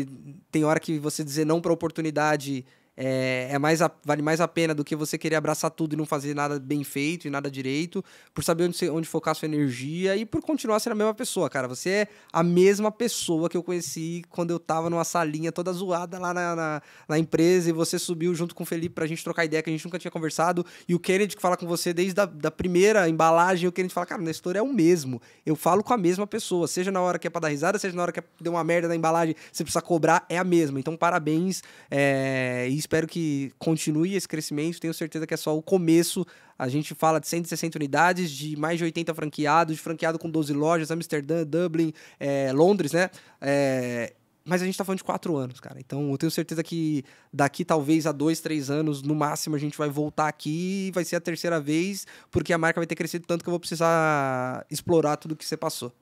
tem hora que você dizer não para a oportunidade é, é mais a, vale mais a pena do que você querer abraçar tudo e não fazer nada bem feito e nada direito, por saber onde, onde focar sua energia e por continuar sendo a mesma pessoa, cara. Você é a mesma pessoa que eu conheci quando eu tava numa salinha toda zoada lá na, na, na empresa e você subiu junto com o Felipe pra gente trocar ideia que a gente nunca tinha conversado e o Kennedy que fala com você desde a da primeira embalagem, o Kennedy fala, cara, o Nestor é o mesmo. Eu falo com a mesma pessoa, seja na hora que é pra dar risada, seja na hora que é deu uma merda na embalagem, você precisa cobrar, é a mesma. Então, parabéns. É, isso espero que continue esse crescimento. Tenho certeza que é só o começo. A gente fala de 160 unidades, de mais de 80 franqueados, de franqueado com 12 lojas, Amsterdã, Dublin, é, Londres, né? É, mas a gente está falando de quatro anos, cara. Então eu tenho certeza que daqui talvez a dois, três anos, no máximo, a gente vai voltar aqui e vai ser a terceira vez, porque a marca vai ter crescido tanto que eu vou precisar explorar tudo que você passou.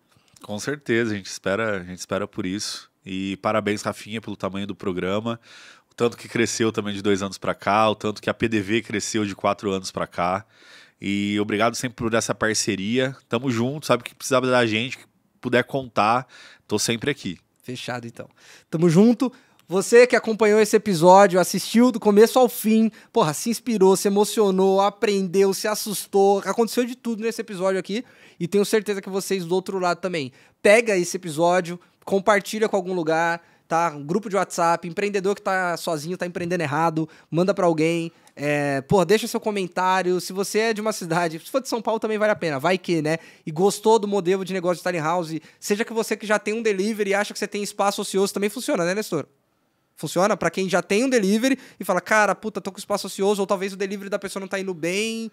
Com certeza, a gente espera, a gente espera por isso. E parabéns, Rafinha, pelo tamanho do programa tanto que cresceu também de dois anos para cá, o tanto que a PDV cresceu de quatro anos para cá. E obrigado sempre por essa parceria. Tamo junto, sabe que precisava da gente, que puder contar, tô sempre aqui. Fechado então. Tamo junto. Você que acompanhou esse episódio, assistiu do começo ao fim, porra, se inspirou, se emocionou, aprendeu, se assustou, aconteceu de tudo nesse episódio aqui e tenho certeza que vocês do outro lado também. Pega esse episódio, compartilha com algum lugar, tá? Um grupo de WhatsApp, empreendedor que tá sozinho, tá empreendendo errado, manda para alguém. É, pô, deixa seu comentário. Se você é de uma cidade, se for de São Paulo também vale a pena, vai que, né? E gostou do modelo de negócio de tiny house, seja que você que já tem um delivery e acha que você tem espaço ocioso, também funciona, né, Nestor? Funciona para quem já tem um delivery e fala, cara, puta, tô com espaço ocioso, ou talvez o delivery da pessoa não tá indo bem,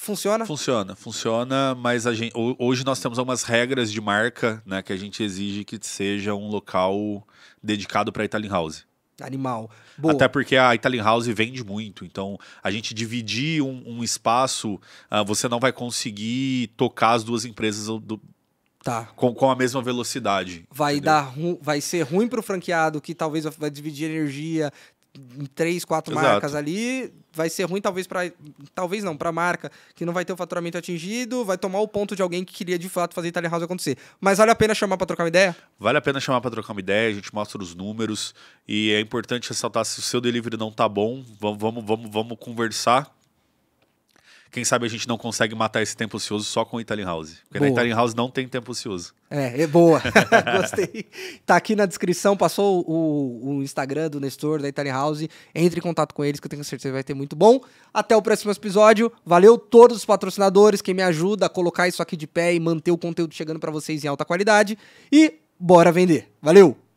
Funciona? Funciona, funciona, mas a gente, hoje nós temos algumas regras de marca, né, que a gente exige que seja um local dedicado para Italian House. Animal. Boa. Até porque a Italian House vende muito, então a gente dividir um, um espaço, uh, você não vai conseguir tocar as duas empresas do, Tá. Com, com a mesma velocidade. Vai entendeu? dar vai ser ruim para o franqueado que talvez vai dividir energia, em três, quatro Exato. marcas ali, vai ser ruim talvez para talvez não, para marca que não vai ter o faturamento atingido, vai tomar o ponto de alguém que queria de fato fazer Italian House acontecer. Mas vale a pena chamar para trocar uma ideia? Vale a pena chamar para trocar uma ideia, a gente mostra os números e é importante ressaltar se o seu delivery não tá bom, vamos vamos vamos, vamos conversar quem sabe a gente não consegue matar esse tempo ocioso só com o Italian House. Porque boa. na Italian House não tem tempo ocioso. É, é boa. Gostei. Tá aqui na descrição, passou o, o, Instagram do Nestor, da Italian House. Entre em contato com eles, que eu tenho certeza que vai ter muito bom. Até o próximo episódio. Valeu todos os patrocinadores que me ajudam a colocar isso aqui de pé e manter o conteúdo chegando para vocês em alta qualidade. E bora vender. Valeu!